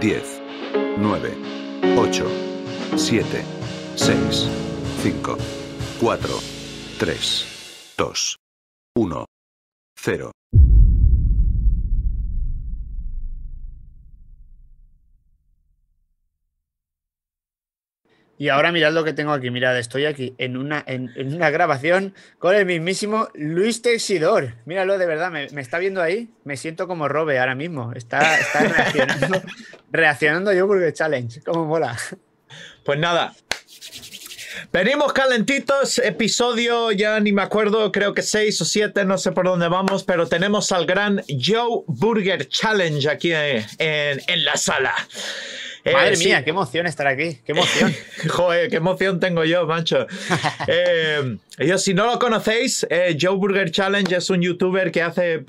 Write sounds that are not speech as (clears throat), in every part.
10, 9, 8, 7, 6, 5, 4, 3, 2, 1, 0. Y ahora mirad lo que tengo aquí. Mirad, estoy aquí en una, en, una grabación con el mismísimo Luis Texidor. Míralo, de verdad, me, está viendo ahí. Me siento como Robe ahora mismo. Está, reaccionando, (laughs) reaccionando yo porque challenge. ¿Cómo mola? Pues nada, Venimos calentitos, episodio ya ni me acuerdo, creo que 6 o 7, no sé por dónde vamos, pero tenemos al gran Joe Burger Challenge aquí eh, en, la sala. Eh, Madre mía, qué emoción estar aquí, qué emoción. (laughs) Joder, qué emoción tengo yo, mancho. (laughs) Eh, yo, si no lo conocéis, Joe Burger Challenge es un youtuber que hace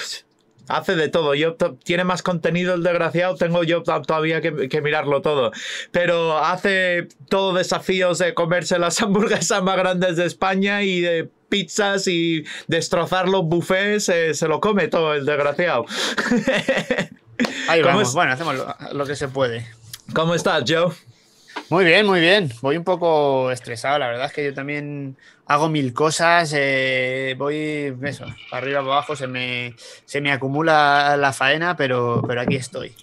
hace de todo. Yo tiene más contenido el desgraciado, tengo yo todavía que, mirarlo todo. Pero hace todo desafíos de comerse las (laughs) hamburguesas más grandes de España y de pizzas y destrozar los buffets, eh, se lo come todo el desgraciado. (laughs) Ahí vamos, bueno, hacemos lo que se puede. ¿Cómo estás, Joe? Muy bien, muy bien. Voy un poco estresado, la verdad es que yo también hago mil cosas, eh, voy, eso, arriba, abajo, se me, se me acumula la faena, pero, pero aquí estoy.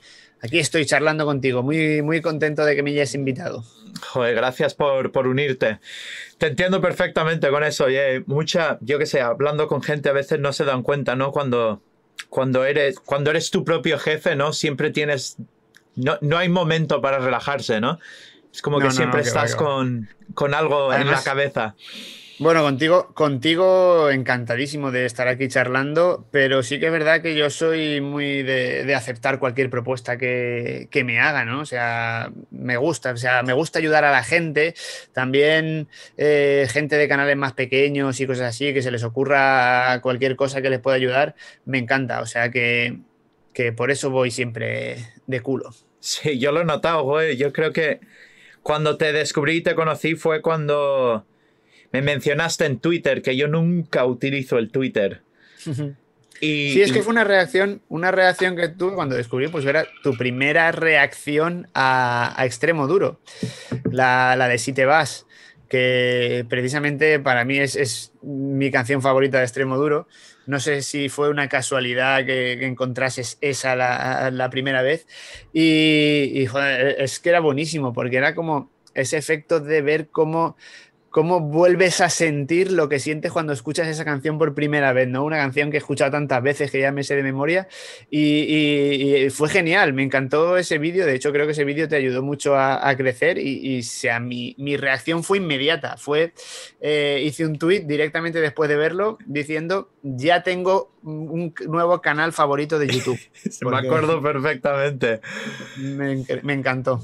Aquí estoy charlando contigo, muy, muy contento de que me hayas invitado. Joder, gracias por, por unirte. Te entiendo perfectamente con eso. Oye, mucha, yo que sé, hablando con gente a veces no se dan cuenta, ¿no? Cuando, cuando, eres, cuando eres tu propio jefe, ¿no? Siempre tienes no, no, hay momento para relajarse, ¿no? Es como que siempre estás Con, algo en la cabeza. Bueno, contigo, contigo encantadísimo de estar aquí charlando, pero sí que es verdad que yo soy muy de, aceptar cualquier propuesta que, me haga, ¿no? O sea, me gusta, o sea, me gusta ayudar a la gente, también eh, gente de canales más pequeños y cosas así, que se les ocurra cualquier cosa que les pueda ayudar, me encanta, o sea que, que por eso voy siempre de culo. Sí, yo lo he notado, güey, yo creo que cuando te descubrí y te conocí fue cuando me mencionaste en Twitter, que yo nunca utilizo el Twitter. (laughs) Y, sí, es que fue una reacción, una reacción que tuve cuando descubrí, pues era tu primera reacción a, a extremo duro, la, la, de Si te vas, que precisamente para mí es, es mi canción favorita de extremo duro, no sé si fue una casualidad que, encontrases esa la, primera vez. Y, es que era buenísimo, porque era como ese efecto de ver cómo cómo vuelves a sentir lo que sientes cuando escuchas esa canción por primera vez, ¿no? Una canción que he escuchado tantas veces que ya me sé de memoria y, fue genial, me encantó ese vídeo, de hecho creo que ese vídeo te ayudó mucho a, crecer y, sea, mi, reacción fue inmediata, fue, eh, hice un tweet directamente después de verlo diciendo, ya tengo un nuevo canal favorito de YouTube. (laughs) me acuerdo perfectamente. Me, me encantó.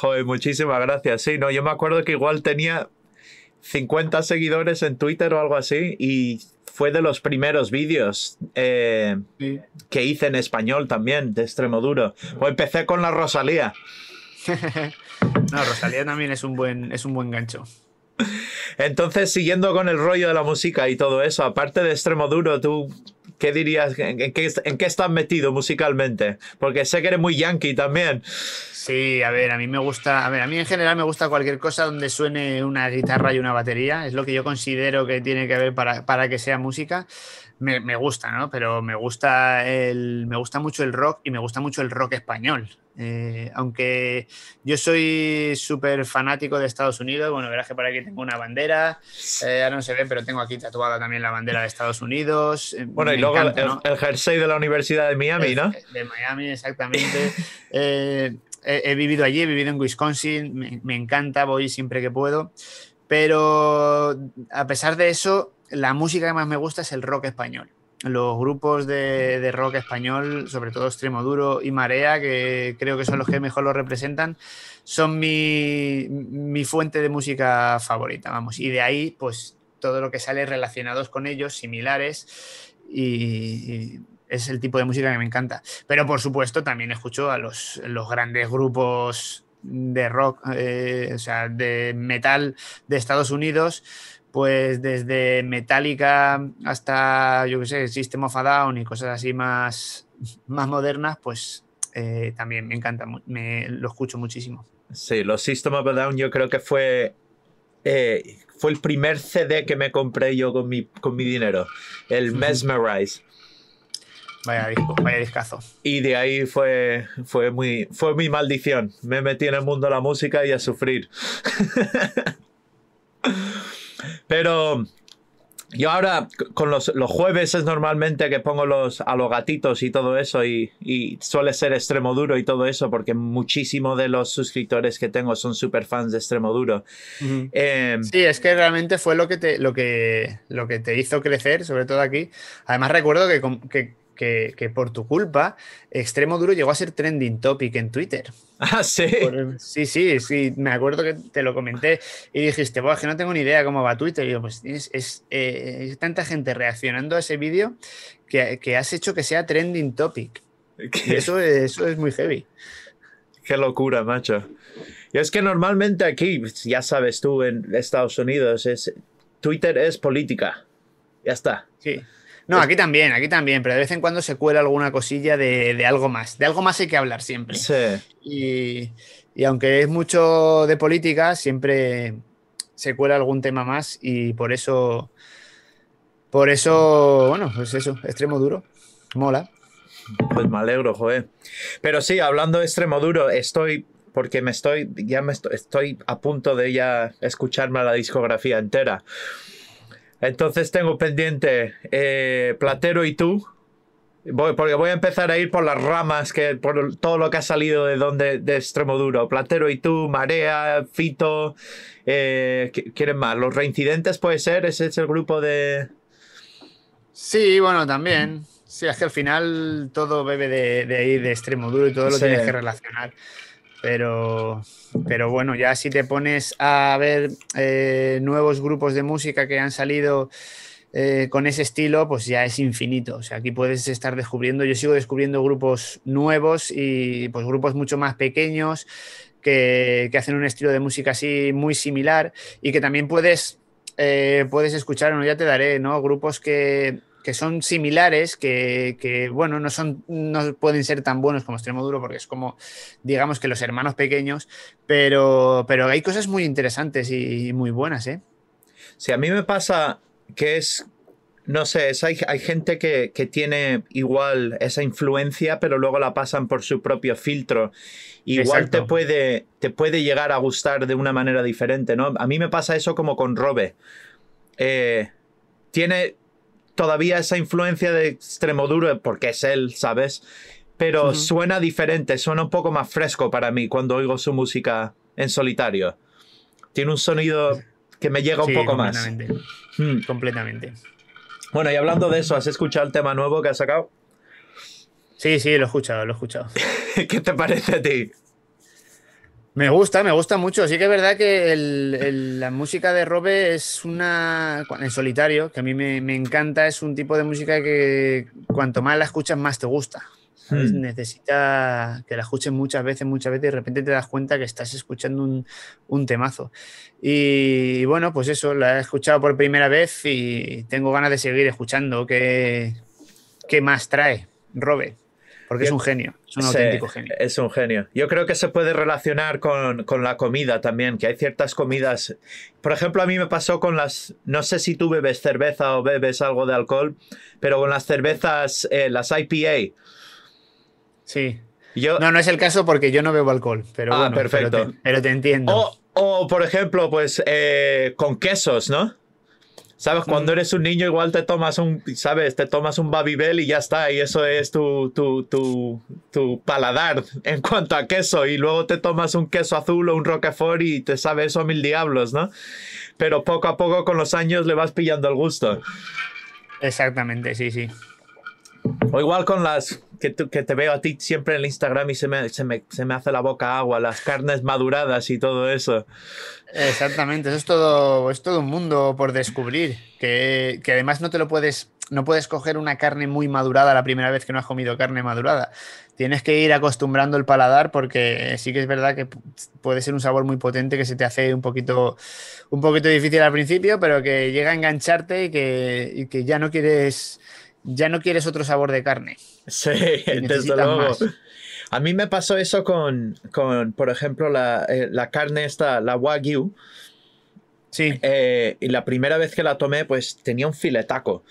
Joder, muchísimas gracias. Sí, no, yo me acuerdo que igual tenía 50 seguidores en Twitter o algo así y fue de los primeros vídeos eh, que hice en español también, de extremo duro. O empecé con la Rosalía. (laughs) no, Rosalía también es un buen, es un buen gancho. Entonces, siguiendo con el rollo de la música y todo eso, aparte de extremo duro, ¿tú ¿Qué dirías? ¿En qué, en qué estás metido musicalmente? Porque sé que eres muy yankee también. Sí, a ver, a mí me gusta, a ver, a mí en general me gusta cualquier cosa donde suene una guitarra y una batería, es lo que yo considero que tiene que haber para, para que sea música me, gusta, ¿no? Pero me gusta, el, me gusta mucho el rock y me gusta mucho el rock español. Eh, aunque yo soy súper fanático de Estados Unidos, bueno, verás que por aquí tengo una bandera, eh, ahora no se ve, pero tengo aquí tatuada también la bandera de Estados Unidos. Eh, bueno, y luego el, jersey de la Universidad de Miami, ¿no? De Miami, exactamente. (laughs) he, vivido allí, he vivido en Wisconsin, me, me encanta, voy siempre que puedo, pero a pesar de eso, la música que más me gusta es el rock español. Los grupos de, rock español, sobre todo Extremo Duro y Marea, que creo que son los que mejor lo representan, son mi, fuente de música favorita, vamos. Y de ahí, pues todo lo que sale relacionados con ellos, similares, y, es el tipo de música que me encanta. Pero por supuesto también escucho a los, grandes grupos de rock, eh, o sea, de metal de Estados Unidos, pues desde Metallica hasta, yo qué sé, System of a Down y cosas así más, (laughs) más modernas, pues eh, también me encanta, me, lo escucho muchísimo. Sí, los System of a Down yo creo que fue, eh, fue el primer CD que me compré yo con mi, con mi dinero, el Mesmerize. Vaya disco, vaya discazo. Y de ahí fue, fue, muy, fue mi maldición. Me metí en el mundo de la música y a sufrir. (laughs) Pero yo ahora con los, jueves es normalmente que pongo los, a los gatitos y todo eso y, suele ser extremo duro y todo eso porque muchísimos de los suscriptores que tengo son super fans de extremo duro. Em, sí, es que realmente fue lo que, te, lo, que, lo que te hizo crecer, sobre todo aquí. Además recuerdo que que, por tu culpa, Extremo Duro llegó a ser trending topic en Twitter. Ah, sí. sí, sí, sí. Me acuerdo que te lo comenté y dijiste, Buah, que no tengo ni idea cómo va Twitter. Y yo, pues tienes eh, es, tanta gente reaccionando a ese vídeo que, has hecho que sea trending topic. eso, eso es muy heavy. Qué locura, macho. Y es que normalmente aquí, ya sabes tú, en Estados Unidos, es Twitter es política. Ya está. Sí. No, aquí también, aquí también, pero de vez en cuando se cuela alguna cosilla de, algo más. De algo más hay que hablar siempre. Sí. Y, aunque es mucho de política, siempre se cuela algún tema más y por eso, por eso, bueno, pues eso, extremo duro, mola. Pues me alegro, joder. Pero sí, hablando de extremo duro, estoy porque me estoy, ya me estoy, estoy a punto de ya escucharme la discografía entera. Entonces tengo pendiente eh, Platero y tú. Voy, porque voy a empezar a ir por las ramas, que por todo lo que ha salido de donde de extremo Platero y tú, Marea, Fito. Eh, ¿Quieren más? ¿Los reincidentes puede ser? ¿Ese es el grupo de.? Sí, bueno, también. Sí, es que final todo bebe de, de ahí, de extremo y todo lo tienes que relacionar. Pero, pero bueno, ya si te pones a ver eh, nuevos grupos de música que han salido eh, con ese estilo, pues ya es infinito. O sea, aquí puedes estar descubriendo, yo sigo descubriendo grupos nuevos y pues grupos mucho más pequeños que, hacen un estilo de música así muy similar y que también puedes eh, puedes escuchar, no, ya te daré, ¿no? Grupos que, que son similares, que, bueno, no, son, no pueden ser tan buenos como Extremo Duro porque es como, digamos que los hermanos pequeños, pero, pero hay cosas muy interesantes y, muy buenas, ¿eh? Sí, a mí me pasa que es, no sé, hay, gente que, que, tiene igual esa influencia, pero luego la pasan por su propio filtro. Igual te puede, te puede llegar a gustar de una manera diferente, ¿no? A mí me pasa eso como con Robe. Eh, tiene, todavía esa influencia de Extremoduro, porque es él, ¿sabes? Pero suena diferente, suena un poco más fresco para mí cuando oigo su música en solitario. Tiene un sonido que me llega un poco más. Hmm. Completamente. Bueno, y hablando de eso, ¿has escuchado el tema nuevo que has sacado? Sí, sí, lo he escuchado, lo he escuchado. (laughs) ¿Qué te parece a ti? Me gusta, me gusta mucho. Sí que es verdad que la música de Robe es una. En solitario, que a mí me, encanta, es un tipo de música que cuanto más la escuchas, más te gusta. Hmm. Necesita que la escuches muchas veces, muchas veces, y de repente te das cuenta que estás escuchando un, temazo. Y, bueno, pues eso, la he escuchado por primera vez y tengo ganas de seguir escuchando. ¿Qué, qué más trae Robe? Porque es un genio, es un auténtico genio. Es un genio. Yo creo que se puede relacionar con, la comida también, que hay ciertas comidas. Por ejemplo, a mí me pasó con las. No sé si tú bebes cerveza o bebes algo de alcohol, pero con las cervezas, eh, las IPA. Sí. Yo, no, no es el caso porque yo no bebo alcohol, pero ah, bueno, perfecto. Pero te, entiendo. O, por ejemplo, pues eh, con quesos, ¿no? ¿Sabes? Cuando eres un niño igual te tomas un, ¿sabes? Te tomas un Babybel y ya está. Y eso es tu, tu, tu paladar (laughs) en cuanto a queso. Y luego te tomas un queso azul o un roquefort y te sabe eso a mil diablos, ¿no? Pero poco a poco con los años le vas pillando el gusto. Exactamente, sí, sí. O igual con las que, te veo a ti siempre en el Instagram y se me, hace la boca agua, las carnes maduradas y todo eso. Exactamente, eso es todo, es todo un mundo por descubrir, que, además no te lo puedes, no puedes coger una carne muy madurada la primera vez que no has comido carne madurada. Tienes que ir acostumbrando el paladar porque sí que es verdad que puede ser un sabor muy potente que se te hace un poquito, un poquito difícil al principio, pero que llega a engancharte y que ya no quieres ya no quieres otro sabor de carne. Sí, (laughs) desde luego. A mí me pasó eso con, por ejemplo, eh, la, carne esta, la Wagyu. Sí. Eh, y la primera vez que la tomé, pues tenía un filetaco.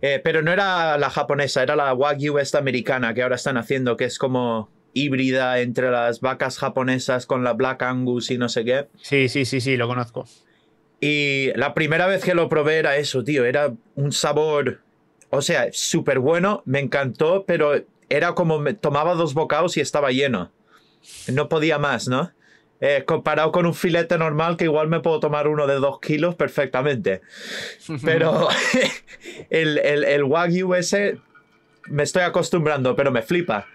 Eh, pero no era la japonesa, era la Wagyu esta americana que ahora están haciendo, que es como híbrida entre las vacas japonesas con la Black Angus y no sé qué. Sí, sí, sí, sí, lo conozco. Y la primera vez que lo probé era eso, tío, era un sabor o sea, súper bueno, me encantó, pero era como me tomaba dos bocados y estaba lleno. No podía más, ¿no? Eh, comparado con un filete normal que igual me puedo tomar uno de dos kilos perfectamente. (laughs) Pero (laughs) el, el, el wagyu ese me estoy acostumbrando, pero me flipa.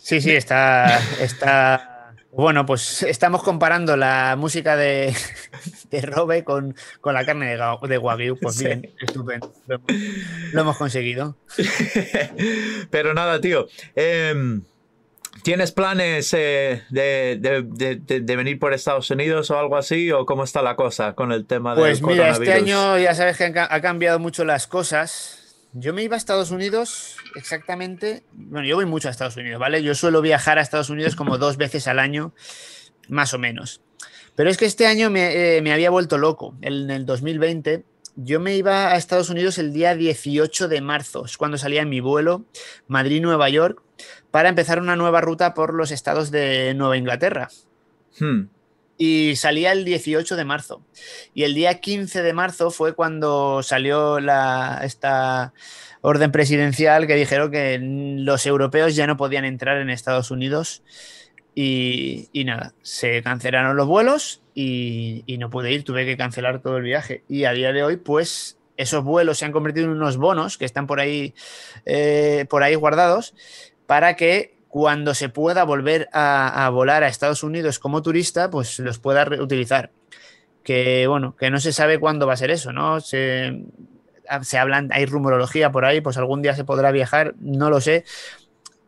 Sí, sí, está, está bueno, pues estamos comparando la música de, (laughs) de Robe con, la carne de, de Wagyu. Pues bien, estupendo. Lo, hemos conseguido. (laughs) Pero nada, tío. Em, ¿Tienes planes eh, de, venir por Estados Unidos o algo así? ¿O cómo está la cosa con el tema de Pues mira, este año ya sabes que ha cambiado mucho las cosas. Yo me iba a Estados Unidos exactamente. Bueno, yo voy mucho a Estados Unidos, ¿vale? Yo suelo viajar a Estados Unidos como dos veces al año, más o menos. Pero es que este año me, eh, había vuelto loco. En el 2020 yo me iba a Estados Unidos el día 18 de marzo, es cuando salía en mi vuelo Madrid-Nueva York, para empezar una nueva ruta por los estados de Nueva Inglaterra. Hmm y salía el 18 de marzo. Y el día 15 de marzo fue cuando salió la, esta orden presidencial que dijeron que los europeos ya no podían entrar en Estados Unidos. Y, nada, se cancelaron los vuelos y, no pude ir, tuve que cancelar todo el viaje. Y a día de hoy, pues esos vuelos se han convertido en unos bonos que están por ahí, eh, por ahí guardados para que cuando se pueda volver a, volar a Estados Unidos como turista, pues los pueda reutilizar. Que bueno, que no se sabe cuándo va a ser eso, ¿no? Ah, se, hablan, hay rumorología por ahí, pues algún día se podrá viajar, no lo sé.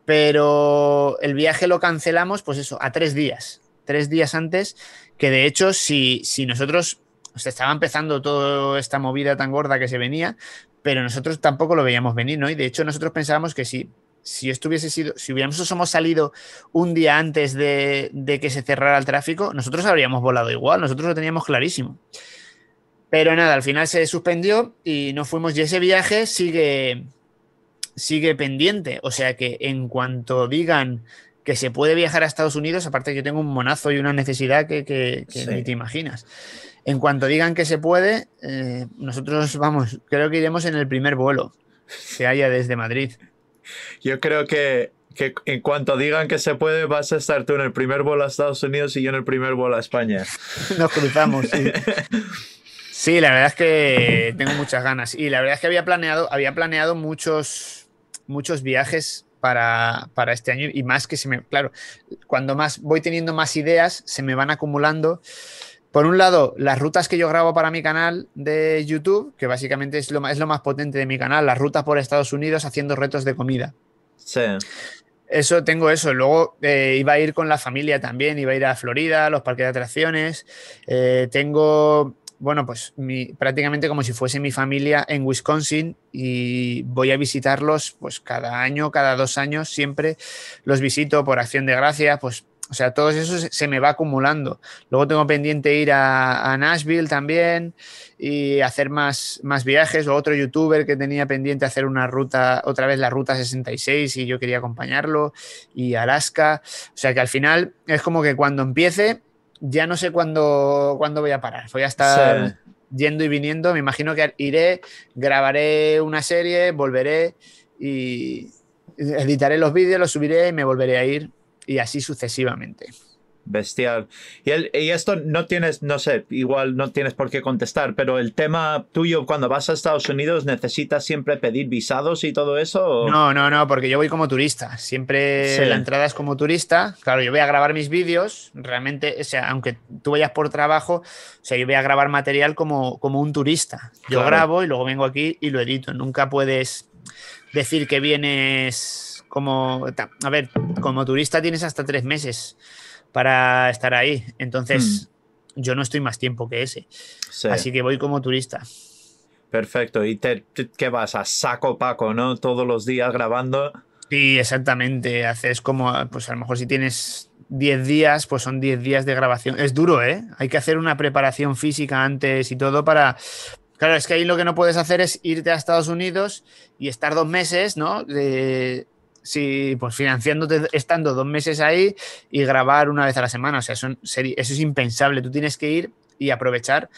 Pero el viaje lo cancelamos, pues eso, a tres días. Tres días antes, que de hecho, si, si nosotros sea, estaba empezando toda esta movida tan gorda que se venía, pero nosotros tampoco lo veíamos venir, ¿no? Y de hecho nosotros pensábamos que sí si si hubiéramos salido un día antes de, que se cerrara el tráfico, nosotros habríamos volado igual, nosotros lo teníamos clarísimo. Pero nada, al final se suspendió y no fuimos y ese viaje sigue, sigue pendiente. O sea que en cuanto digan que se puede viajar a Estados Unidos, aparte que tengo un monazo y una necesidad que, ni te imaginas. En cuanto digan que se puede, eh, nosotros vamos, creo que iremos en el primer vuelo que haya desde Madrid yo creo que, en cuanto digan que se puede, vas a estar tú en el primer vuelo a Estados Unidos y yo en el primer vuelo a España. (laughs) Nos cruzamos, sí. (laughs) Sí, la verdad es que tengo muchas ganas. Y la verdad es que había planeado, había planeado muchos, muchos viajes para, para, este año y más que se me, claro, cuando más voy teniendo más ideas, se me van acumulando por un lado, las rutas que yo grabo para mi canal de YouTube, que básicamente es lo, más, lo más potente de mi canal, las rutas por Estados Unidos haciendo retos de comida. Sí. Eso tengo eso. Luego eh, iba a ir con la familia también, iba a ir a Florida, a los parques de atracciones. Eh, tengo, bueno, pues prácticamente como si fuese mi familia en Wisconsin y voy a visitarlos pues cada año, cada dos años, siempre los visito por acción de gracias, pues o sea, todo eso se me va acumulando. Luego tengo pendiente ir a, Nashville también y hacer más, más viajes. O otro youtuber que tenía pendiente hacer una ruta, otra vez la ruta 66 y yo quería acompañarlo y Alaska. O sea que al final es como que cuando empiece ya no sé cuándo, cuándo voy a parar. Voy a estar yendo y viniendo. Me imagino que iré, grabaré una serie, volveré y editaré los vídeos, los subiré y me volveré a ir y así sucesivamente. Bestial. Y, esto no tienes, no sé, igual no tienes por qué contestar, pero el tema tuyo cuando vas a Estados Unidos, ¿necesitas siempre pedir visados y todo eso? No, no, no, porque yo voy como turista. Siempre la entrada es como turista. Claro, yo voy a grabar mis vídeos, realmente, o sea, aunque tú vayas por trabajo, o sea, yo voy a grabar material como, como un turista. Yo grabo y luego vengo aquí y lo edito. Nunca puedes decir que vienes como, a ver, como turista tienes hasta tres meses para estar ahí. Entonces, mm. yo no estoy más tiempo que ese. Así que voy como turista. Perfecto. ¿Y te, qué vas a saco Paco, no? Todos los días grabando. Sí, exactamente. Haces como, pues a lo mejor si tienes diez días, pues son diez días de grabación. Es duro, ¿eh? Hay que hacer una preparación física antes y todo para... Claro, es que ahí lo que no puedes hacer es irte a Estados Unidos y estar dos meses, ¿no? si pues financiándote estando dos meses ahí y grabar una vez a la semana. O sea, eso, es impensable. Tú tienes que ir y aprovechar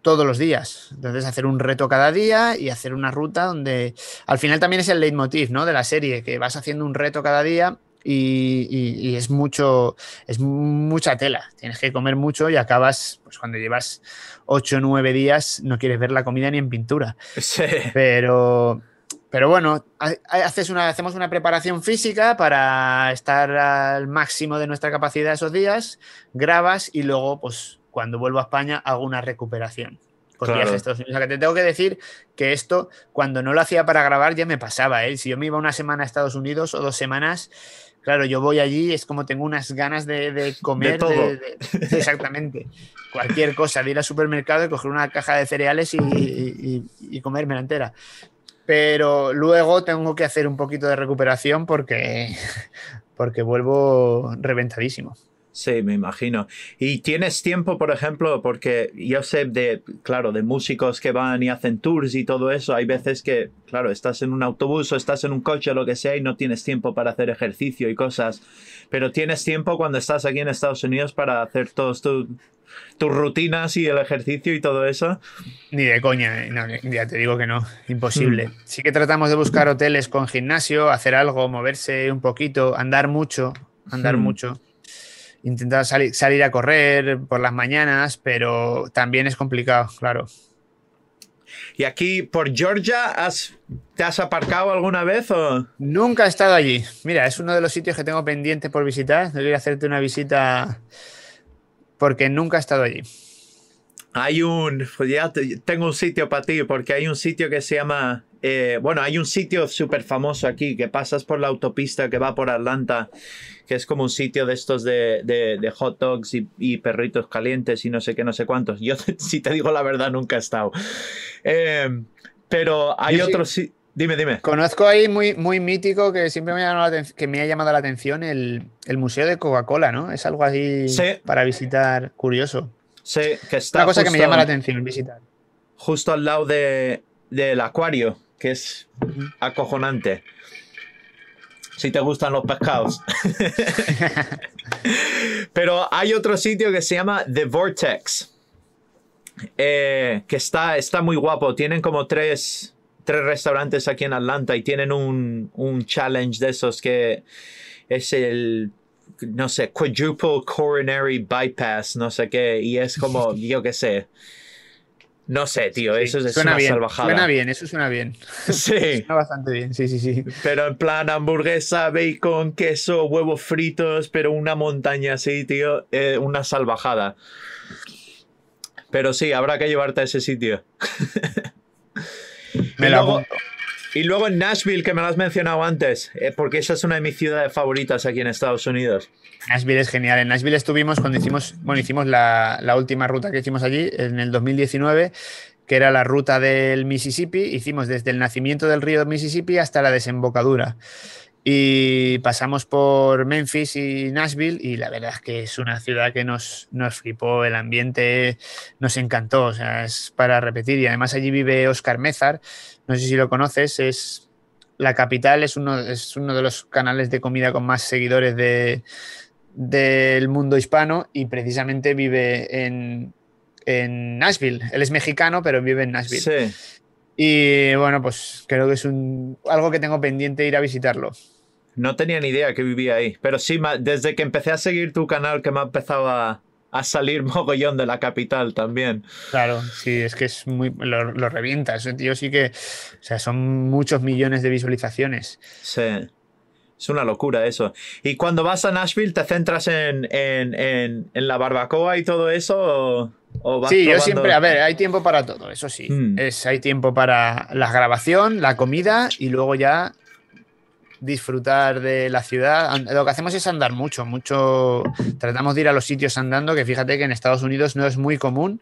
todos los días. Entonces, hacer un reto cada día y hacer una ruta donde al final también es el leitmotiv ¿no? de la serie, que vas haciendo un reto cada día y, es mucho, es mucha tela. Tienes que comer mucho y acabas, pues cuando llevas ocho o 9 días, no quieres ver la comida ni en pintura. (laughs) Pero, pero bueno, haces una, hacemos una preparación física para estar al máximo de nuestra capacidad esos días, grabas y luego, pues cuando vuelvo a España, hago una recuperación. Claro. Días O sea, que te tengo que decir que esto, cuando no lo hacía para grabar, ya me pasaba. ¿eh? Si yo me iba una semana a Estados Unidos o dos semanas, claro, yo voy allí es como tengo unas ganas de, comer. exactamente. Cualquier cosa, de ir al supermercado y coger una caja de cereales y, y, y, y entera. Pero luego tengo que hacer un poquito de recuperación porque, (laughs) porque vuelvo reventadísimo. Sí, me imagino. ¿Y tienes tiempo, por ejemplo, porque yo sé de, claro, de músicos que van y hacen tours y todo eso, hay veces que, claro, estás en un autobús o estás en un coche o lo que sea y no tienes tiempo para hacer ejercicio y cosas, pero tienes tiempo cuando estás aquí en Estados Unidos para hacer todos tus rutinas y el ejercicio y todo eso? Ni de coña, ¿eh? ya te digo que no, imposible. Mm. Sí que tratamos de buscar hoteles con gimnasio, hacer algo, moverse un poquito, andar mucho, andar mm. mucho intentar salir a correr por las mañanas, pero también es complicado, claro. ¿Y aquí por Georgia te has aparcado alguna vez? O? Nunca he estado allí. Mira, es uno de los sitios que tengo pendiente por visitar. Debería hacerte una visita porque nunca he estado allí. Hay un, pues tengo un sitio para ti, porque hay un sitio que se llama eh, bueno, hay un sitio súper famoso aquí que pasas por la autopista que va por Atlanta, que es como un sitio de estos de, hot dogs y, perritos calientes y no sé qué, no sé cuántos. Yo, (laughs) si te digo la verdad, nunca he estado. Eh, pero hay otro otros Dime, dime. Conozco ahí muy, muy mítico que siempre me ha, que me ha llamado la atención el, Museo de Coca-Cola, ¿no? Es algo así para visitar curioso. Sí, que está. Una cosa que me llama la atención visitar. Justo al lado del acuario que es acojonante. Si te gustan los pescados. (laughs) Pero hay otro sitio que se llama The Vortex. Eh, que está, está muy guapo. Tienen como tres, tres restaurantes aquí en Atlanta y tienen un, un challenge de esos que es el no sé, quadruple coronary bypass, no sé qué, y es como, (laughs) yo qué sé, no sé, tío, eso es suena bien, salvajada. Suena bien, eso suena bien. (laughs) Sí. (laughs) suena bastante bien, sí, sí, sí. Pero en plan hamburguesa, bacon, queso, huevos fritos, pero una montaña así, tío, eh, una salvajada. Pero sí, habrá que llevarte a ese sitio. (laughs) me y la luego, Y luego en Nashville, que me lo has mencionado antes, eh, porque esa es una de mis ciudades favoritas aquí en Estados Unidos. Nashville es genial. En Nashville estuvimos cuando hicimos, bueno, hicimos la, última ruta que hicimos allí en el 2019 que era la ruta del Mississippi, hicimos desde el nacimiento del río Mississippi hasta la desembocadura. Y pasamos por Memphis y Nashville y la verdad es que es una ciudad que nos, flipó, el ambiente nos encantó, o sea, es para repetir. Y además allí vive Oscar Mézar, no sé si lo conoces, es la capital, es uno de los canales de comida con más seguidores de, del mundo hispano y precisamente vive en, en Nashville. Él es mexicano, pero vive en Nashville. Sí. Y bueno, pues creo que es un, algo que tengo pendiente ir a visitarlo. No tenía ni idea que vivía ahí, pero sí, desde que empecé a seguir tu canal que me ha empezado a, salir (laughs) mogollón de la capital también. Claro, sí, es que es muy lo, revientas, tío, sí que, o sea, son muchos millones de visualizaciones. Sí. Es una locura eso. Y cuando vas a Nashville, ¿te centras en, la barbacoa y todo eso? sí, yo siempre, a ver, hay tiempo para todo, eso sí. Mm. Es, hay tiempo para la grabación, la comida y luego ya disfrutar de la ciudad. Lo que hacemos es andar mucho, mucho. Tratamos de ir a los sitios andando, que fíjate que en Estados Unidos no es muy común.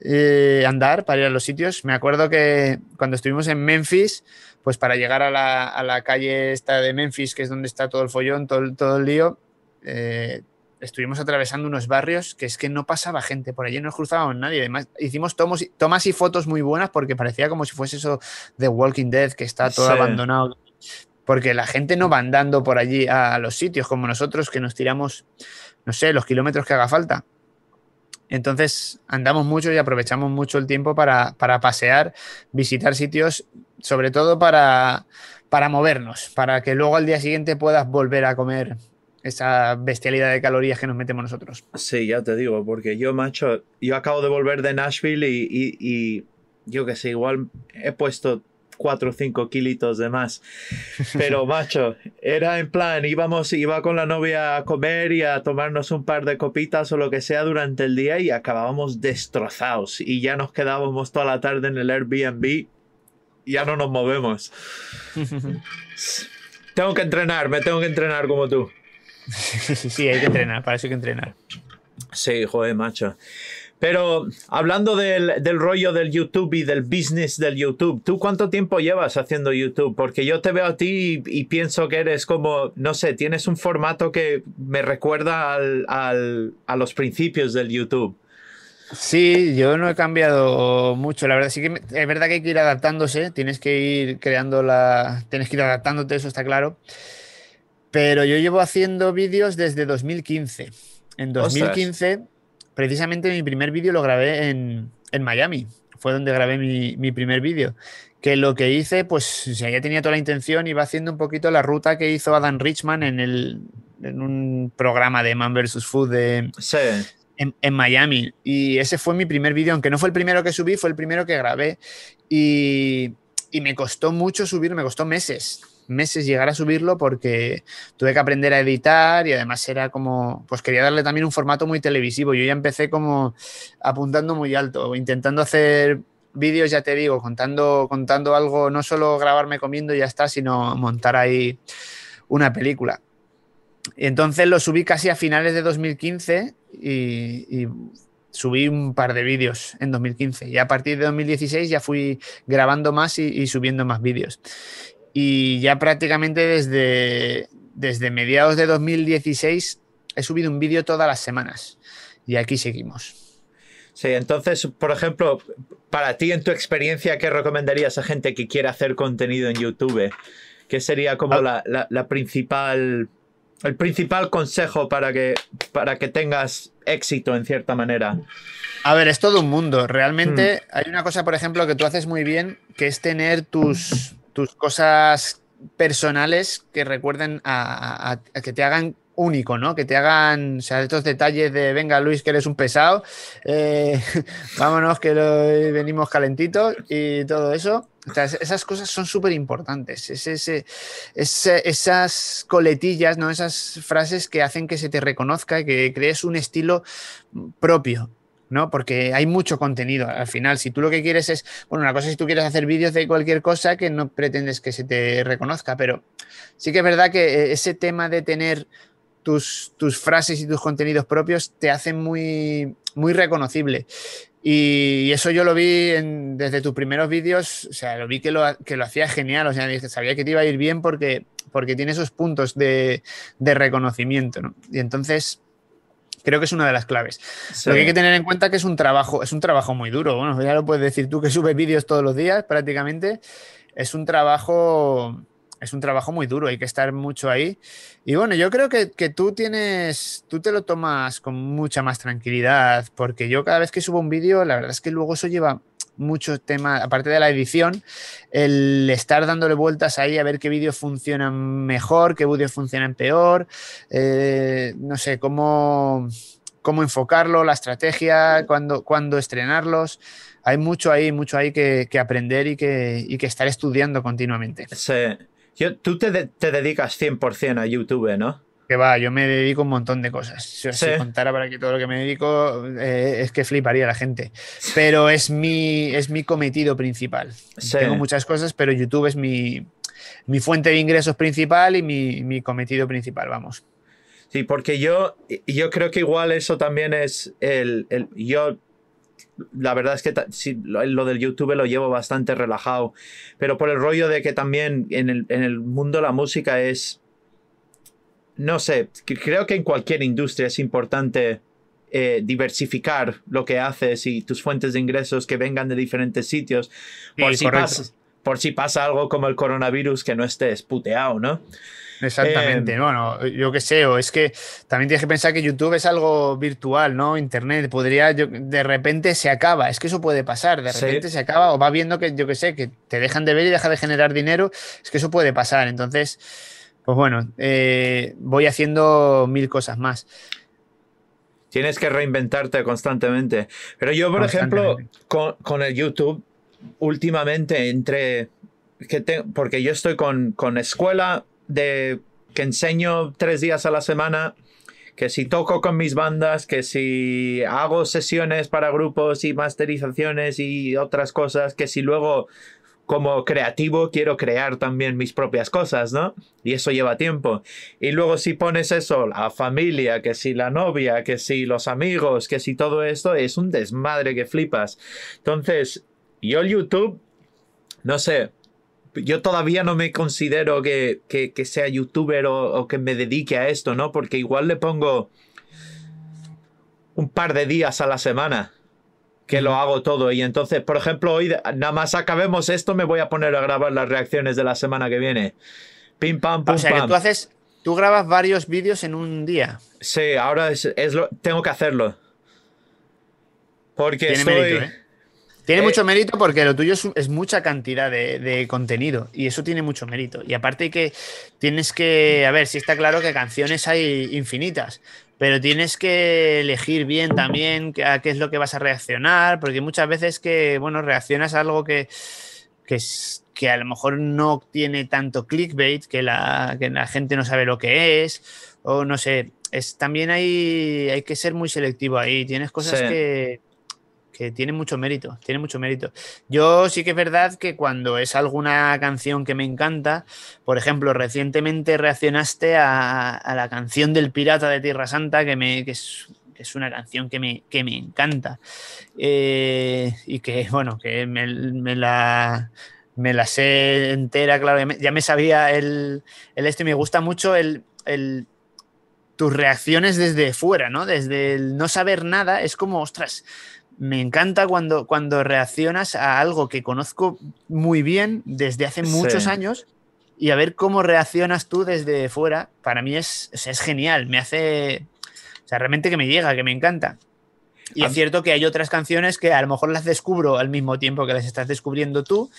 Eh, andar para ir a los sitios. Me acuerdo que cuando estuvimos en Memphis pues para llegar a la, calle esta de Memphis, que es donde está todo el follón, todo, el lío, eh, estuvimos atravesando unos barrios que es que no pasaba gente, por allí no cruzábamos nadie. Además, hicimos tomas y fotos muy buenas porque parecía como si fuese eso de Walking Dead, que está todo abandonado. Porque la gente no va andando por allí a los sitios como nosotros, que nos tiramos, no sé, los kilómetros que haga falta. Entonces andamos mucho y aprovechamos mucho el tiempo para, para pasear, visitar sitios sobre todo para, para movernos, para que luego al día siguiente puedas volver a comer esa bestialidad de calorías que nos metemos nosotros. Sí, ya te digo, porque yo, macho, yo acabo de volver de Nashville y, yo que sé, igual he puesto 4 o 5 kilitos de más. Pero, (laughs) macho, era en plan, íbamos, iba con la novia a comer y a tomarnos un par de copitas o lo que sea durante el día y acabábamos destrozados y ya nos quedábamos toda la tarde en el Airbnb ya no nos movemos. (laughs) tengo que entrenar, me tengo que entrenar como tú. (laughs) sí, hay que entrenar, para que entrenar. Sí, joder, macho. Pero hablando del, rollo del YouTube y del business del YouTube, ¿tú cuánto tiempo llevas haciendo YouTube? Porque yo te veo a ti y, pienso que eres como, no sé, tienes un formato que me recuerda a los principios del YouTube. Sí, yo no he cambiado mucho, la verdad. Sí que es verdad que hay que ir adaptándose, tienes que ir creando la. Tienes que ir adaptándote, eso está claro. Pero yo llevo haciendo vídeos desde 2015. En 2015, precisamente mi primer vídeo lo grabé en, en, Miami. Fue donde grabé mi, primer vídeo. Que lo que hice, pues si ya tenía toda la intención, iba haciendo un poquito la ruta que hizo Adam Richman en, el, en un programa de Man vs. Food de, sí en, Miami. Y ese fue mi primer vídeo, aunque no fue el primero que subí, fue el primero que grabé. Y, me costó mucho subir, me costó meses meses llegar a subirlo porque tuve que aprender a editar y además era como, pues quería darle también un formato muy televisivo. Yo ya empecé como apuntando muy alto, intentando hacer vídeos, ya te digo, contando, contando algo, no solo grabarme comiendo y ya está, sino montar ahí una película. Entonces lo subí casi a finales de 2015 y, subí un par de vídeos en 2015. Y a partir de 2016 ya fui grabando más y, subiendo más vídeos. Y ya prácticamente desde, desde mediados de 2016 he subido un vídeo todas las semanas. Y aquí seguimos. Sí, entonces, por ejemplo, para ti en tu experiencia, ¿qué recomendarías a gente que quiera hacer contenido en YouTube? ¿Qué sería como ah. la, la principal el principal consejo para que, para que tengas éxito en cierta manera? A ver, es todo un mundo. Realmente hmm. hay una cosa, por ejemplo, que tú haces muy bien, que es tener tus, tus cosas personales que recuerden a, que te hagan único, ¿no? Que te hagan, o sea, estos detalles de, venga Luis, que eres un pesado, eh, (laughs) vámonos, que lo, venimos calentitos y todo eso esas cosas son súper importantes. Es, esas coletillas, ¿no? esas frases que hacen que se te reconozca, que crees un estilo propio. ¿no? Porque hay mucho contenido al final. Si tú lo que quieres es, bueno, una cosa es si tú quieres hacer vídeos de cualquier cosa que no pretendes que se te reconozca, pero sí que es verdad que eh, ese tema de tener tus, frases y tus contenidos propios te hacen muy, muy reconocible. Y eso yo lo vi desde tus primeros vídeos, o sea, lo vi que lo, que lo hacía genial, o sea, dije, sabía que te iba a ir bien porque, porque tiene esos puntos de, reconocimiento, ¿no? Y entonces creo que es una de las claves. Lo que hay que tener en cuenta que es un trabajo, es un trabajo muy duro, bueno, ya lo puedes decir tú que subes vídeos todos los días prácticamente, es un trabajo es un trabajo muy duro, hay que estar mucho ahí. Y bueno, yo creo que, tú tienes, tú te lo tomas con mucha más tranquilidad, porque yo cada vez que subo un vídeo, la verdad es que luego eso lleva mucho tema, aparte de la edición, el estar dándole vueltas ahí a ver qué vídeos funcionan mejor, qué vídeos funcionan peor, eh, no sé, cómo, cómo enfocarlo, la estrategia, cuándo, estrenarlos hay mucho ahí, mucho ahí que, aprender y que, y que, estar estudiando continuamente. Sí tú te, dedicas 100% a YouTube, ¿no? Que va, yo me dedico un montón de cosas. Si os contara para que todo lo que me dedico eh, es que fliparía la gente. Pero es mi, es mi cometido principal. Tengo muchas cosas, pero YouTube es mi, fuente de ingresos principal y mi, cometido principal, vamos. Sí, porque yo, yo creo que igual eso también es el, el yo la verdad es que lo, del YouTube lo llevo bastante relajado, pero por el rollo de que también en el, en el mundo la música es, no sé, creo que en cualquier industria es importante eh, diversificar lo que haces y tus fuentes de ingresos que vengan de diferentes sitios, por, si, pasa, por si pasa algo como el coronavirus que no estés puteado, ¿no? Exactamente, em, bueno, yo qué sé, o es que también tienes que pensar que YouTube es algo virtual, ¿no? Internet, podría, de repente se acaba, es que eso puede pasar, de repente se acaba, o va viendo que, yo qué sé, que te dejan de ver y deja de generar dinero, es que eso puede pasar, entonces, pues bueno, eh, voy haciendo mil cosas más. Tienes que reinventarte constantemente. Pero yo, por ejemplo, con, el YouTube, últimamente entre... Que porque yo estoy con, con escuela, de que enseño tres días a la semana, que si toco con mis bandas, que si hago sesiones para grupos y masterizaciones y otras cosas, que si luego como creativo quiero crear también mis propias cosas, ¿no? Y eso lleva tiempo. Y luego si pones eso, a familia, que si la novia, que si los amigos, que si todo esto, es un desmadre que flipas. Entonces, yo YouTube, no sé, yo todavía no me considero que, sea youtuber o, que me dedique a esto, ¿no? Porque igual le pongo un par de días a la semana que lo hago todo. Y entonces, por ejemplo, hoy nada más acabemos esto, me voy a poner a grabar las reacciones de la semana que viene. Pim, pam, pum, O sea, que tú grabas varios vídeos en un día. Sí, ahora es, lo, tengo que hacerlo. Porque Tiene ¿eh? Tiene eh, mucho mérito porque lo tuyo es, mucha cantidad de, contenido y eso tiene mucho mérito. Y aparte que tienes que, a ver, si sí está claro que canciones hay infinitas, pero tienes que elegir bien también a qué es lo que vas a reaccionar, porque muchas veces que, bueno, reaccionas a algo que, es, que a lo mejor no tiene tanto clickbait, que la, la gente no sabe lo que es, o no sé, es, también hay, hay que ser muy selectivo ahí, tienes cosas que que tiene mucho mérito, tiene mucho mérito. Yo sí que es verdad que cuando es alguna canción que me encanta, por ejemplo, recientemente reaccionaste a, la canción del Pirata de Tierra Santa, que, me, es, una canción que me, que me encanta. Eh, y que, bueno, que me, la me la sé entera, claro, ya me, sabía el, el esto y me gusta mucho el, tus reacciones desde fuera, ¿no? Desde el no saber nada, es como, ostras, me encanta cuando, cuando reaccionas a algo que conozco muy bien desde hace muchos años y a ver cómo reaccionas tú desde fuera, para mí es, es, genial, me hace, o sea, realmente que me llega, que me encanta. Y es cierto que hay otras canciones que a lo mejor las descubro al mismo tiempo que las estás descubriendo tú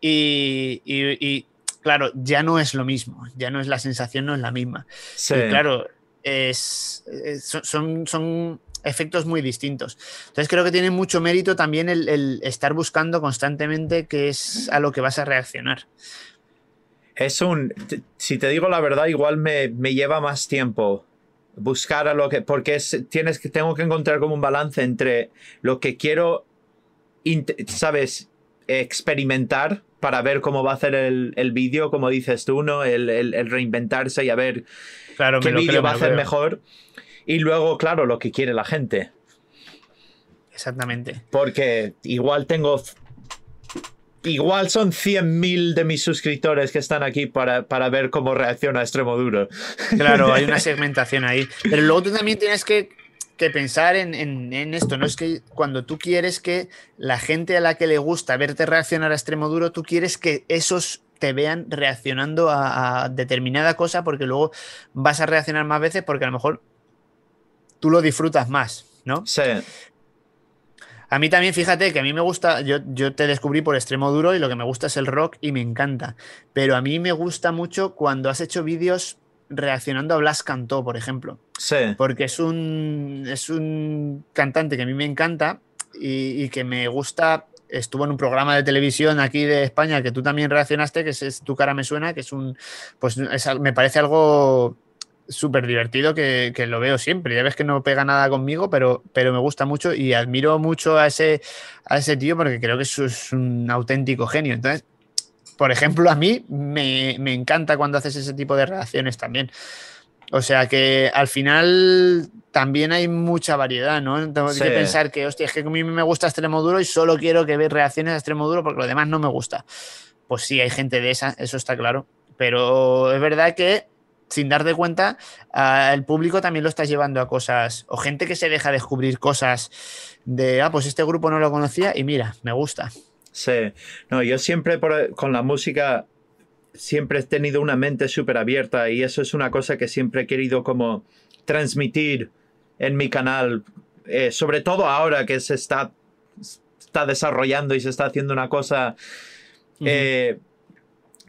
y, claro, ya no es lo mismo, ya no es la sensación, no es la misma. Sí. claro, es, es, son, son efectos muy distintos. Entonces creo que tiene mucho mérito también el, estar buscando constantemente qué es a lo que vas a reaccionar. Es un, si te digo la verdad, igual me, me lleva más tiempo buscar a lo que, porque tienes que, tengo que encontrar como un balance entre lo que quiero, sabes, experimentar para ver cómo va a hacer el, vídeo, como dices tú, ¿no? El, reinventarse y a ver qué vídeo va a hacer mejor y luego, claro, lo que quiere la gente. Exactamente. Porque igual tengo igual son 100.000 de mis suscriptores que están aquí para, ver cómo reacciona Extremo Duro. Claro, hay una (laughs) segmentación ahí. Pero luego tú también tienes que, pensar en, esto, ¿no? Es que cuando tú quieres que la gente a la que le gusta verte reaccionar a Extremo Duro, tú quieres que esos te vean reaccionando a determinada cosa porque luego vas a reaccionar más veces porque a lo mejor tú lo disfrutas más, ¿no? Sí. A mí también, fíjate que a mí me gusta, yo, te descubrí por extremo duro y lo que me gusta es el rock y me encanta. Pero a mí me gusta mucho cuando has hecho vídeos reaccionando a Blas Cantó, por ejemplo. Sí. Porque es un, es un cantante que a mí me encanta y, que me gusta. Estuvo en un programa de televisión aquí de España que tú también reaccionaste, que es, Tu cara me suena, que es un. Pues me parece algo súper divertido que, lo veo siempre. Ya ves que no pega nada conmigo, pero, pero me gusta mucho y admiro mucho a ese, a ese tío porque creo que es un auténtico genio. Entonces, por ejemplo, a mí me, encanta cuando haces ese tipo de reacciones también. O sea que al final también hay mucha variedad, ¿no? Tengo que pensar que, hostia, es que a mí me gusta extremo duro y solo quiero que veas reacciones a extremo duro porque lo demás no me gusta. Pues sí, hay gente de esa, eso está claro. Pero es verdad que sin darte cuenta, ah, el público también lo está llevando a cosas, o gente que se deja descubrir cosas de, ah, pues este grupo no lo conocía y mira, me gusta. Sí, no, yo siempre con la música siempre he tenido una mente súper abierta y eso es una cosa que siempre he querido como transmitir en mi canal, eh, sobre todo ahora que se está, está desarrollando y se está haciendo una cosa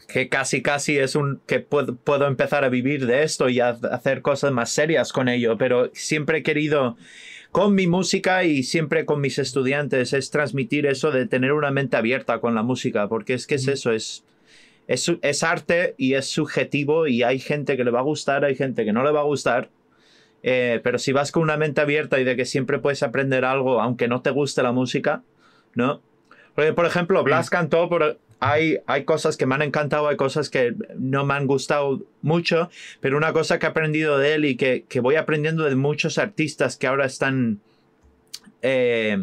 que casi casi es un que puedo, empezar a vivir de esto y a hacer cosas más serias con ello, pero siempre he querido con mi música y siempre con mis estudiantes es transmitir eso de tener una mente abierta con la música, porque es que es mm. eso, es, es arte y es subjetivo y hay gente que le va a gustar, hay gente que no le va a gustar. Eh, pero si vas con una mente abierta y de que siempre puedes aprender algo, aunque no te guste la música, ¿no? por ejemplo, mm. Blas cantó, por, hay, cosas que me han encantado, hay cosas que no me han gustado mucho, pero una cosa que he aprendido de él y que, voy aprendiendo de muchos artistas que ahora están eh,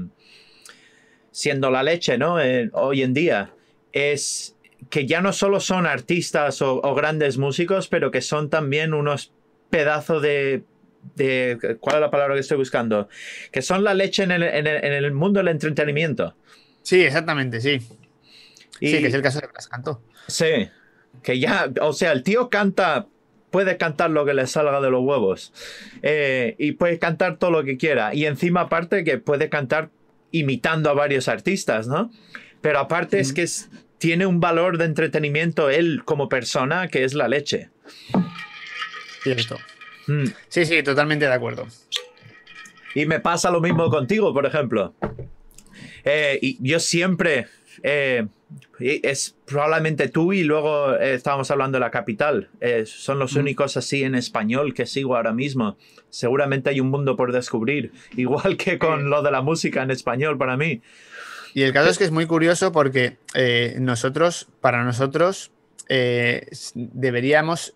siendo la leche, ¿no? Eh, hoy en día, es que ya no solo son artistas o, grandes músicos, pero que son también unos pedazos de ¿cuál es la palabra que estoy buscando? Que son la leche el, en el mundo del entretenimiento. Sí, exactamente, sí sí, que es el caso de las Cantó. Sí, que ya, o sea, el tío canta, puede cantar lo que le salga de los huevos eh, y puede cantar todo lo que quiera. Y encima, aparte, que puede cantar imitando a varios artistas, ¿no? Pero aparte es que tiene un valor de entretenimiento él como persona que es la leche. y esto mm. Sí, sí, totalmente de acuerdo. Y me pasa lo mismo contigo, por ejemplo. Eh, y yo siempre, eh, es probablemente tú y luego eh, estábamos hablando de la capital. Eh, son los únicos así en español que sigo ahora mismo. Seguramente hay un mundo por descubrir, (laughs) igual que con lo de la música en español para mí. Y el caso es que es muy curioso porque nosotros, para nosotros, deberíamos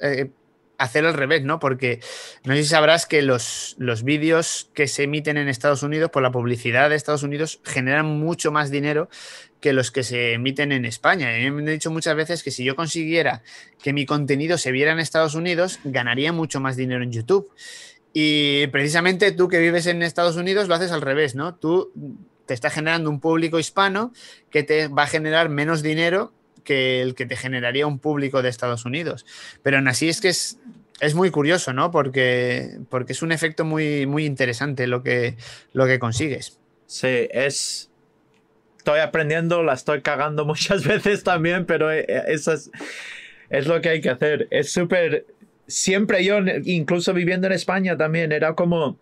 hacer al revés, ¿no? Porque no sé si sabrás que los, los vídeos que se emiten en Estados Unidos por la publicidad de Estados Unidos generan mucho más dinero que los que se emiten en España. he dicho muchas veces que si yo consiguiera que mi contenido se viera en Estados Unidos, ganaría mucho más dinero en YouTube. Y precisamente tú que vives en Estados Unidos lo haces al revés, ¿no? Tú te estás generando un público hispano que te va a generar menos dinero que el que te generaría un público de Estados Unidos. Pero aún así es que es, es muy curioso, ¿no? Porque, porque es un efecto muy, muy interesante lo que, lo que consigues. Sí, es, estoy aprendiendo, la estoy cagando (laughs) muchas veces también, pero eh, eso es, es lo que hay que hacer. Es súper... Siempre yo, incluso viviendo en España también, era como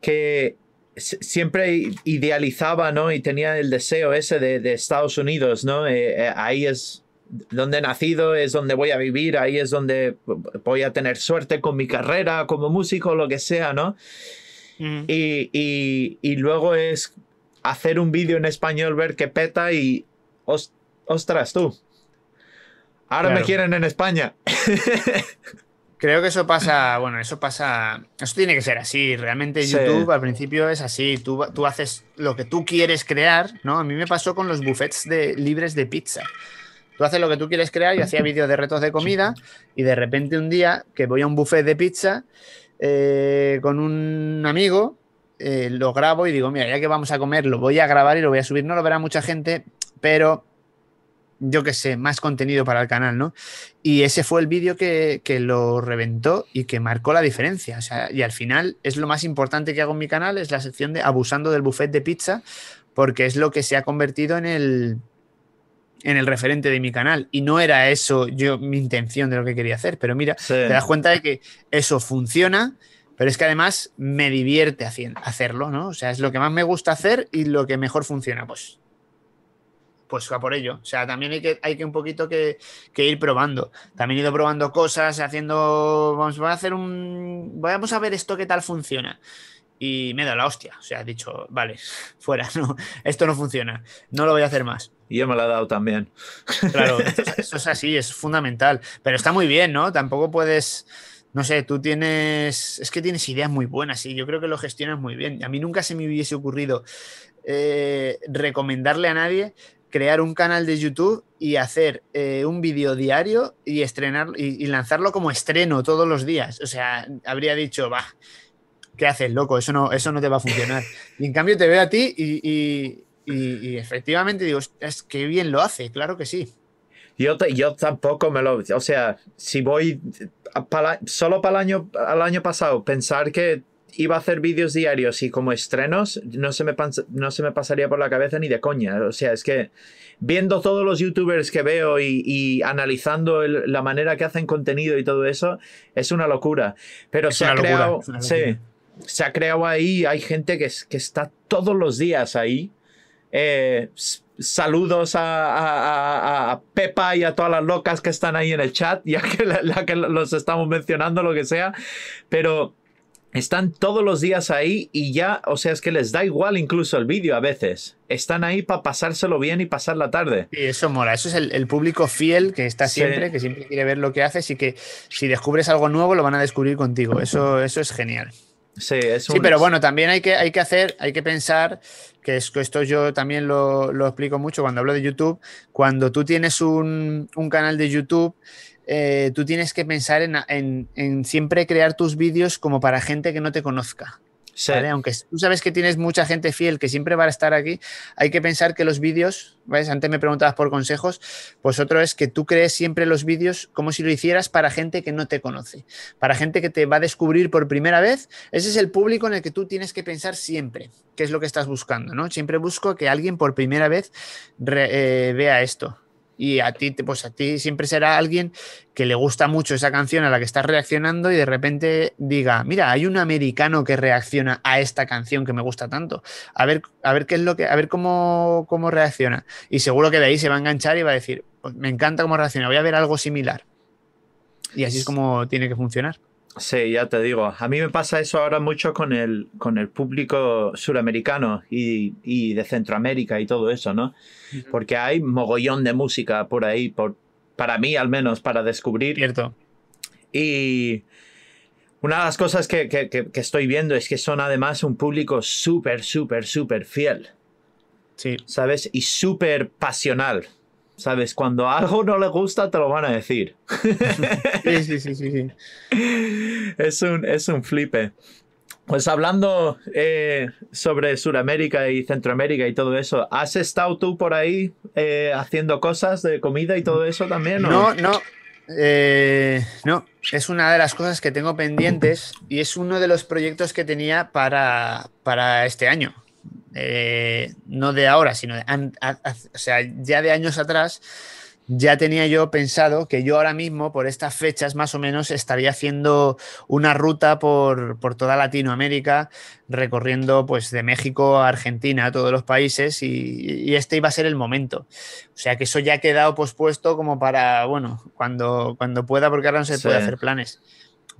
que siempre idealizaba, ¿no? Y tenía el deseo ese de, Estados Unidos, ¿no? Eh, eh, ahí es donde he nacido, es donde voy a vivir, ahí es donde voy a tener suerte con mi carrera como músico, lo que sea, ¿no? Mm. Y, luego es hacer un vídeo en español, ver que peta y... ostras, tú. Ahora me quieren en España. (laughs) Creo que eso pasa, bueno, eso pasa, eso tiene que ser así. Realmente YouTube al principio es así, tú, tú haces lo que tú quieres crear, ¿no? A mí me pasó con los buffets de, libres de pizza. Tú haces lo que tú quieres crear, yo hacía vídeos de retos de comida y de repente un día que voy a un buffet de pizza eh, con un amigo, eh, lo grabo y digo, mira, ya que vamos a comer, lo voy a grabar y lo voy a subir. No lo verá mucha gente, pero yo qué sé, más contenido para el canal, ¿no? Y ese fue el vídeo que, lo reventó y que marcó la diferencia. O sea, y al final es lo más importante que hago en mi canal, es la sección de abusando del buffet de pizza, porque es lo que se ha convertido en el, en el referente de mi canal. Y no era eso yo mi intención de lo que quería hacer, pero mira, te das cuenta de que eso funciona. Pero es que además me divierte hacerlo, ¿no? O sea, es lo que más me gusta hacer y lo que mejor funciona. Pues pues va por ello. O sea, también hay que, hay que un poquito que, ir probando. También he ido probando cosas, haciendo. Vamos, voy a hacer un. Vamos a ver esto qué tal funciona. Y me da la hostia. O sea, he dicho, vale, (laughs) fuera, esto no funciona. No lo voy a hacer más. Y yo me lo he dado también. Claro, (laughs) eso es así, es fundamental. Pero está muy bien, ¿no? Tampoco puedes no sé, tú tienes, es que tienes ideas muy buenas y yo creo que lo gestionas muy bien. A mí nunca se me hubiese ocurrido eh, recomendarle a nadie crear un canal de YouTube y hacer eh, un vídeo diario y estrenar y, lanzarlo como estreno todos los días. O sea, habría dicho, va, ¿qué haces, loco? Eso no, eso no te va a funcionar. (laughs) Y en cambio te veo a ti y, efectivamente digo, es que bien lo hace, claro que sí. Yo, yo tampoco me lo... O sea, si voy eh, solo para el año, al año pasado, pensar que iba a hacer vídeos diarios y como estrenos, no se, me no se me pasaría por la cabeza ni de coña. O sea, es que viendo todos los youtubers que veo y, y analizando la manera que hacen contenido y todo eso, es una locura. Pero se ha creado. Sí, se ha creado ahí, hay gente que, que está todos los días ahí. Eh, saludos a, a, a, Pepa y a todas las locas que están ahí en el chat, (laughs) ya que, la que los estamos mencionando, lo que sea. Pero están todos los días ahí y ya, o sea, es que les da igual incluso el vídeo a veces. Están ahí para pasárselo bien y pasar la tarde. Sí, eso mola. Eso es el, público fiel que está siempre, que siempre quiere ver lo que haces y que si descubres algo nuevo lo van a descubrir contigo. Eso, eso es genial. Sí, es un... sí, pero bueno, también hay que, hay que hacer, hay que pensar, que, es, esto yo también lo, explico mucho cuando hablo de YouTube, cuando tú tienes un, un canal de YouTube, eh, tú tienes que pensar en, siempre crear tus vídeos como para gente que no te conozca. Aunque tú sabes que tienes mucha gente fiel que siempre va a estar aquí, hay que pensar que los vídeos, Antes me preguntabas por consejos, pues otro es que tú crees siempre los vídeos como si lo hicieras para gente que no te conoce, para gente que te va a descubrir por primera vez. Ese es el público en el que tú tienes que pensar siempre, qué es lo que estás buscando, ¿no? Siempre busco que alguien por primera vez eh, vea esto y a ti, pues a ti siempre será alguien que le gusta mucho esa canción a la que estás reaccionando y de repente diga, mira, hay un americano que reacciona a esta canción que me gusta tanto. A ver, a ver qué es lo que, a ver cómo, cómo reacciona. Y seguro que de ahí se va a enganchar y va a decir, pues me encanta cómo reacciona, voy a ver algo similar. Y así es como tiene que funcionar. Sí, ya te digo. A mí me pasa eso ahora mucho con el, con el público suramericano y, de Centroamérica y todo eso, ¿no? Porque hay mogollón de música por ahí, por, para mí al menos, para descubrir. Cierto. Y una de las cosas que, que estoy viendo es que son además un público súper, súper, súper fiel. Sí. ¿Sabes? Y súper pasional. ¿Sabes? Cuando algo no le gusta, te lo van a decir. sí, sí, sí, sí. (laughs) Es, un, es flipe. Pues hablando eh, sobre Sudamérica y Centroamérica y todo eso, ¿has estado tú por ahí eh, haciendo cosas de comida y todo eso también? No, no. Eh, no, es una de las cosas que tengo pendientes y es uno de los proyectos que tenía para, para este año. Eh, no de ahora, sino sea, ya de años atrás, ya tenía yo pensado que yo ahora mismo, por estas fechas más o menos, estaría haciendo una ruta por, toda Latinoamérica, recorriendo pues de México a Argentina, a todos los países, y, este iba a ser el momento. O sea que eso ya ha quedado pospuesto como para, bueno, cuando, cuando pueda, porque ahora no se puede hacer planes,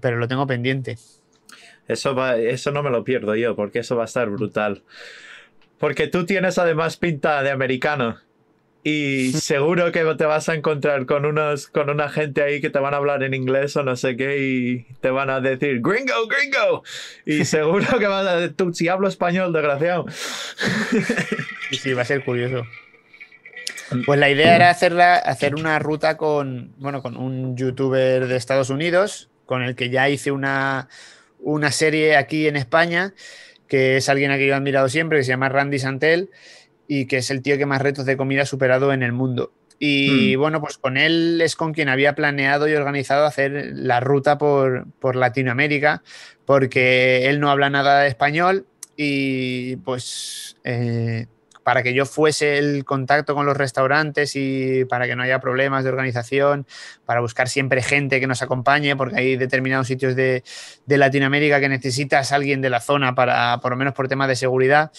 pero lo tengo pendiente. Eso, eso no me lo pierdo yo, porque eso va a estar brutal. Porque tú tienes además pinta de americano. Y (laughs) seguro que te vas a encontrar con unos con una gente ahí que te van a hablar en inglés o no sé qué y te van a decir gringo, gringo. Y (laughs) seguro que vas a decir, tú si hablo español, desgraciado. Sí, va a ser curioso. Mm. Pues la idea mm. era hacerla, hacer una ruta con, bueno, con un youtuber de Estados Unidos, con el que ya hice una, una serie aquí en España que es alguien a quien yo he admirado siempre, que se llama Randy Santel y que es el tío que más retos de comida ha superado en el mundo. Y hmm. bueno, pues con él es con quien había planeado y organizado hacer la ruta por, Latinoamérica, porque él no habla nada de español y pues eh, para que yo fuese el contacto con los restaurantes y para que no haya problemas de organización, para buscar siempre gente que nos acompañe, porque hay determinados sitios de, Latinoamérica que necesitas a alguien de la zona para, por lo menos por temas de seguridad,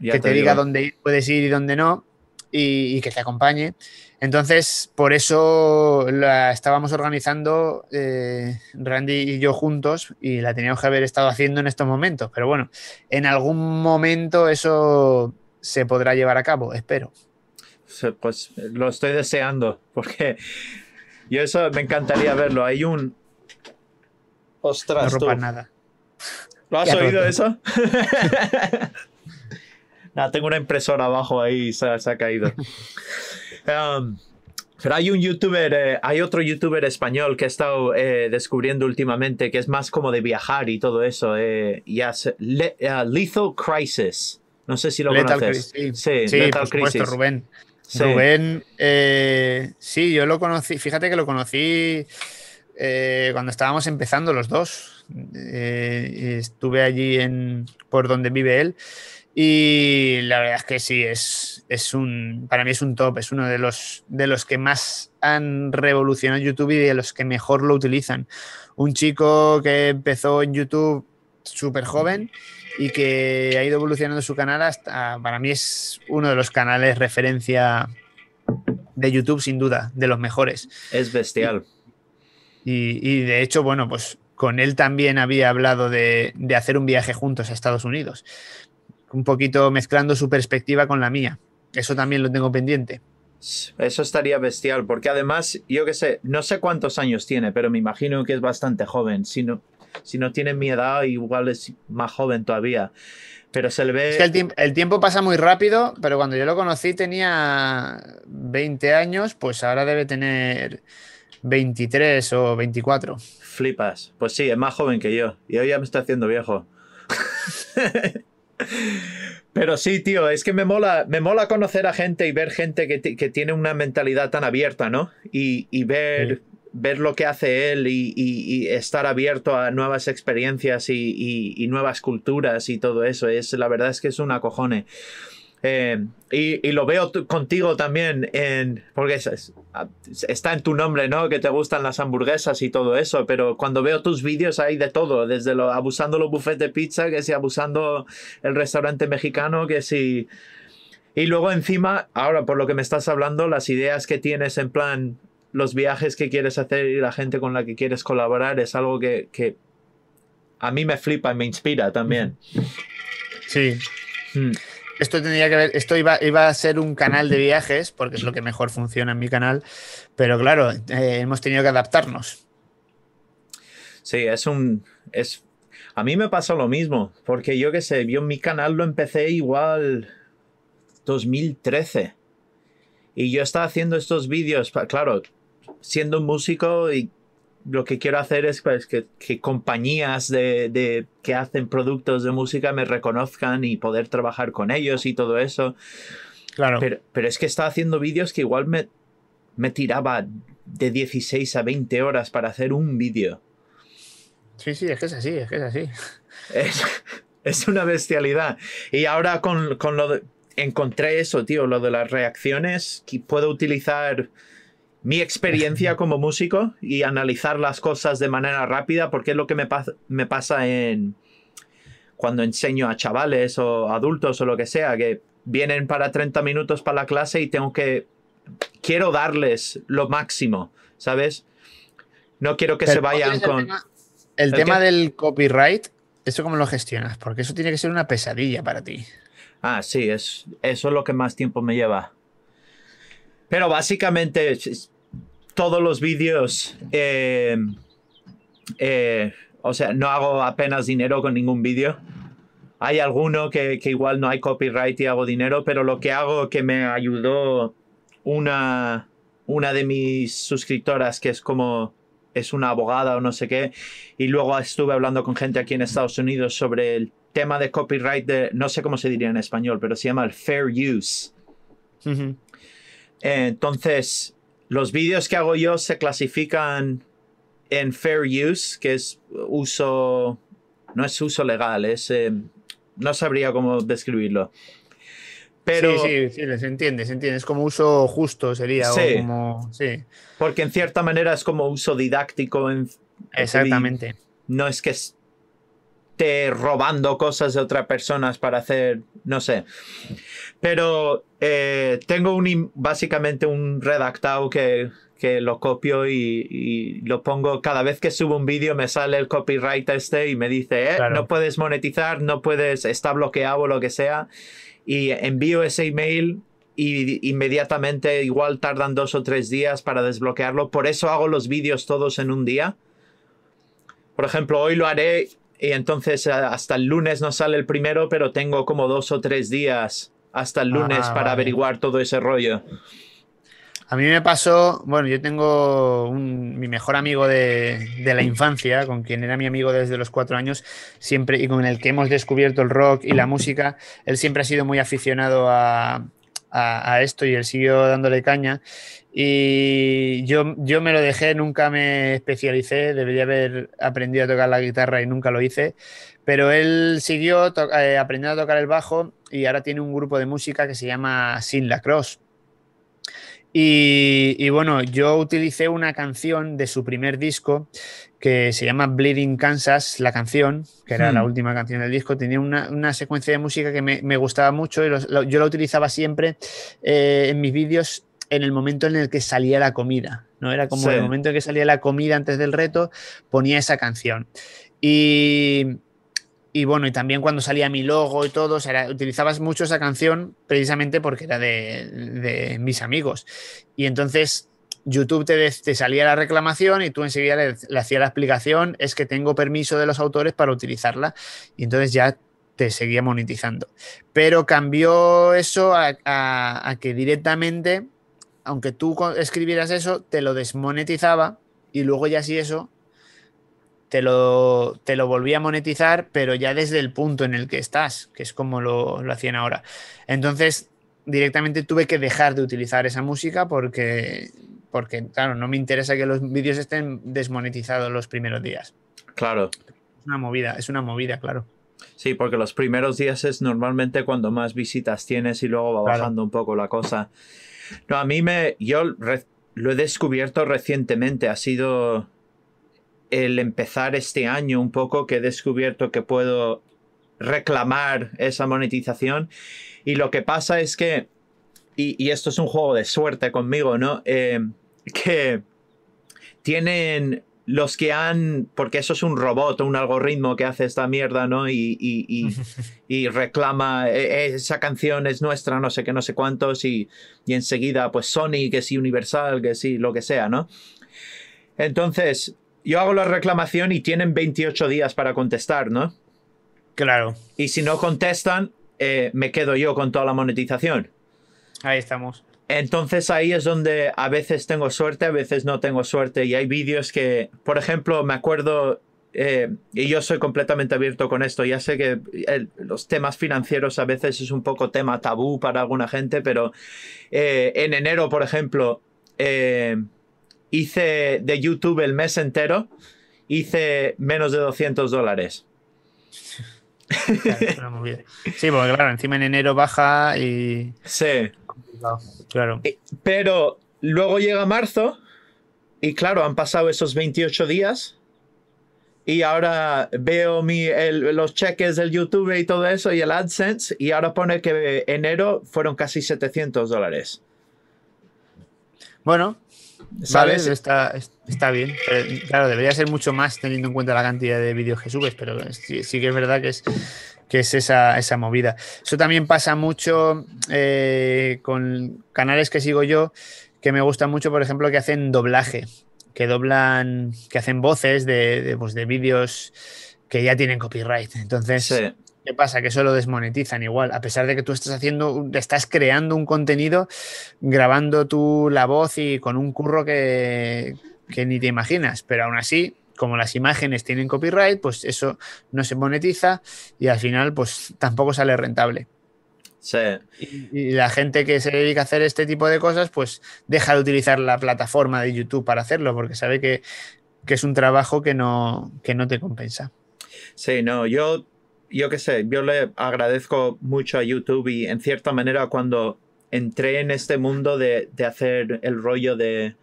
que te, diga dónde puedes ir y dónde no. Y, que te acompañe. Entonces, por eso la estábamos organizando eh, Randy y yo juntos y la teníamos que haber estado haciendo en estos momentos. Pero bueno, en algún momento eso se podrá llevar a cabo, espero. Pues lo estoy deseando, porque yo eso me encantaría verlo. Hay un... Ostras, no nada. ¿Lo has oído eso? Nada, (laughs) tengo una impresora abajo ahí se, ha caído. (laughs) Um, pero hay un youtuber, eh, hay otro youtuber español que he estado eh, descubriendo últimamente que es más como de viajar y todo eso. Eh, y Lethal Crisis. No sé si lo conoces. sí, sí por supuesto, Rubén. Sí. Rubén, eh, sí, yo lo conocí, fíjate que lo conocí eh, cuando estábamos empezando los dos. Eh, estuve allí en, por donde vive él. Y la verdad es que sí, es, es un, para mí es un top, es uno de los, de los que más han revolucionado YouTube y de los que mejor lo utilizan. Un chico que empezó en YouTube súper joven y que ha ido evolucionando su canal hasta, para mí es uno de los canales referencia de YouTube sin duda, de los mejores. Es bestial. Y, de hecho, bueno, pues con él también había hablado de, de hacer un viaje juntos a Estados Unidos, un poquito mezclando su perspectiva con la mía. Eso también lo tengo pendiente. Eso estaría bestial, porque además, yo que sé, no sé cuántos años tiene, pero me imagino que es bastante joven. Si no, si no tiene mi edad, igual es más joven todavía. Pero se le ve. Es que el, tiempo pasa muy rápido, pero cuando yo lo conocí tenía 20 años, pues ahora debe tener 23 o 24. Flipas. Pues sí, es más joven que yo. Y hoy ya me está haciendo viejo. (laughs) Pero sí, tío, es que me mola, me mola conocer a gente y ver gente que, tiene una mentalidad tan abierta, ¿no? Y, ver ver lo que hace él y, estar abierto a nuevas experiencias y, nuevas culturas y todo eso, es, la verdad es que es un acojone. Eh, y, lo veo contigo también, en, porque está en tu nombre, ¿no? Que te gustan las hamburguesas y todo eso, pero cuando veo tus vídeos hay de todo, desde lo, abusando los buffets de pizza, que si abusando el restaurante mexicano, que si... Y luego encima, ahora por lo que me estás hablando, las ideas que tienes en plan los viajes que quieres hacer y la gente con la que quieres colaborar es algo que, a mí me flipa y me inspira también. Sí. Hmm. Esto tendría que ver, esto iba, iba, a ser un canal de viajes, porque es lo que mejor funciona en mi canal, pero claro, eh, hemos tenido que adaptarnos. Sí, es un. Es, a mí me pasa lo mismo, porque yo qué sé, yo mi canal lo empecé igual 2013. Y yo estaba haciendo estos vídeos, claro, siendo músico y lo que quiero hacer es pues, que, compañías de, que hacen productos de música me reconozcan y poder trabajar con ellos y todo eso. Claro. Pero, es que estaba haciendo vídeos que igual me, me tiraba de 16 a 20 horas para hacer un vídeo. Sí, sí, es que es así, es que es así. (laughs) Es, una bestialidad. Y ahora con, lo encontré eso, tío, lo de las reacciones, que puedo utilizar mi experiencia como músico y analizar las cosas de manera rápida, porque es lo que me, pasa en cuando enseño a chavales o adultos o lo que sea, que vienen para 30 minutos para la clase y tengo que, quiero darles lo máximo, ¿sabes? No quiero que se vayan con... el, tema del copyright, ¿eso cómo lo gestionas? Porque eso tiene que ser una pesadilla para ti. Ah, sí, es, eso es lo que más tiempo me lleva. Pero básicamente todos los vídeos, eh, eh, o sea, no hago apenas dinero con ningún vídeo. Hay alguno que, igual no hay copyright y hago dinero, pero lo que hago que me ayudó una, una de mis suscriptoras, que es como es una abogada o no sé qué, y luego estuve hablando con gente aquí en Estados Unidos sobre el tema de copyright de, no sé cómo se diría en español, pero se llama el fair use. Entonces, los vídeos que hago yo se clasifican en fair use, que es uso, no es uso legal, es, eh, no sabría cómo describirlo. Pero, sí, sí, sí, se entiende, se entiende. Es como uso justo, sería. Sí, Porque en cierta manera es como uso didáctico. Exactamente. No es que esté robando cosas de otras personas para hacer, no sé. Pero eh, tengo un, básicamente un redactado que, que lo copio y, lo pongo. Cada vez que subo un vídeo me sale el copyright este y me dice, eh, no puedes monetizar, no puedes, está bloqueado o lo que sea. Y envío ese email y inmediatamente igual tardan dos o tres días para desbloquearlo. Por eso hago los vídeos todos en un día. Por ejemplo, hoy lo haré y entonces eh, hasta el lunes no sale el primero, pero tengo como dos o tres días hasta el lunes ah, para averiguar todo ese rollo. A mí me pasó, bueno, yo tengo mi mejor amigo de, la infancia, con quien era mi amigo desde los cuatro años, siempre y con el que hemos descubierto el rock y la música. Él siempre ha sido muy aficionado a, a esto y él siguió dándole caña. Y yo, yo me lo dejé, nunca me especialicé, debería haber aprendido a tocar la guitarra y nunca lo hice, pero él siguió eh, aprendiendo a tocar el bajo y ahora tiene un grupo de música que se llama Sin Lacrosse. Y, y, bueno, yo utilicé una canción de su primer disco que se llama Bleeding Kansas, la canción, que era la hmm. última canción del disco, tenía una, secuencia de música que me, gustaba mucho y yo la utilizaba siempre eh, en mis vídeos en el momento en el que salía la comida, ¿no? Era como el momento en que salía la comida antes del reto, ponía esa canción. Y, y bueno, y también cuando salía mi logo y todo, o utilizabas mucho esa canción precisamente porque era de, mis amigos. Y entonces YouTube te, te, salía la reclamación y tú enseguida le, le hacías la explicación, es que tengo permiso de los autores para utilizarla. Y entonces ya te seguía monetizando. Pero cambió eso a, que directamente, aunque tú escribieras eso, te lo desmonetizaba y luego ya así eso te lo, te lo volví a monetizar, pero ya desde el punto en el que estás, que es como lo, hacían ahora. Entonces, directamente tuve que dejar de utilizar esa música porque, porque claro, no me interesa que los vídeos estén desmonetizados los primeros días. Claro. Es una movida, es una movida, claro. Sí, porque los primeros días es normalmente cuando más visitas tienes y luego va bajando un poco la cosa. No, a mí me. Yo lo he descubierto recientemente. Ha sido el empezar este año un poco que he descubierto que puedo reclamar esa monetización. Y lo que pasa es que, y, esto es un juego de suerte conmigo, ¿no? Eh, que tienen los que han, porque eso es un robot un algoritmo que hace esta mierda, ¿no? Y, y (laughs) reclama, eh, eh, esa canción es nuestra, no sé qué, no sé cuántos, y, enseguida, pues Sony, que sí, Universal, que sí, lo que sea, ¿no? Entonces, yo hago la reclamación y tienen 28 días para contestar, ¿no? Claro. Y si no contestan, eh, me quedo yo con toda la monetización. Ahí estamos. Entonces ahí es donde a veces tengo suerte, a veces no tengo suerte. Y hay vídeos que, por ejemplo, me acuerdo, eh, y yo soy completamente abierto con esto, ya sé que los temas financieros a veces es un poco tema tabú para alguna gente, pero eh, en enero, por ejemplo, hice de YouTube el mes entero, hice menos de 200 dólares. sí, porque claro, encima en enero baja y... Sí. claro. Eh, pero luego llega marzo y claro, han pasado esos 28 días y ahora veo los cheques del YouTube y todo eso y el AdSense y ahora pone que enero fueron casi 700 dólares. Bueno, ¿Sabes? Está, bien. claro, debería ser mucho más teniendo en cuenta la cantidad de vídeos que subes, pero sí, que es verdad que es, que es esa, esa movida. Eso también pasa mucho eh, con canales que sigo yo, que me gustan mucho, por ejemplo, que hacen doblaje, que doblan, que hacen voces de, pues, vídeos que ya tienen copyright. Entonces, ¿Qué pasa? Que eso lo desmonetizan igual, a pesar de que tú estás haciendo, estás creando un contenido, grabando tú la voz y con un curro que, ni te imaginas, pero aún así, como las imágenes tienen copyright, pues eso no se monetiza y al final pues tampoco sale rentable. Sí. Y, la gente que se dedica a hacer este tipo de cosas, pues deja de utilizar la plataforma de YouTube para hacerlo, porque sabe que, es un trabajo que no, que no te compensa. Sí, no, yo yo qué sé, yo le agradezco mucho a YouTube y en cierta manera cuando entré en este mundo de, hacer el rollo de,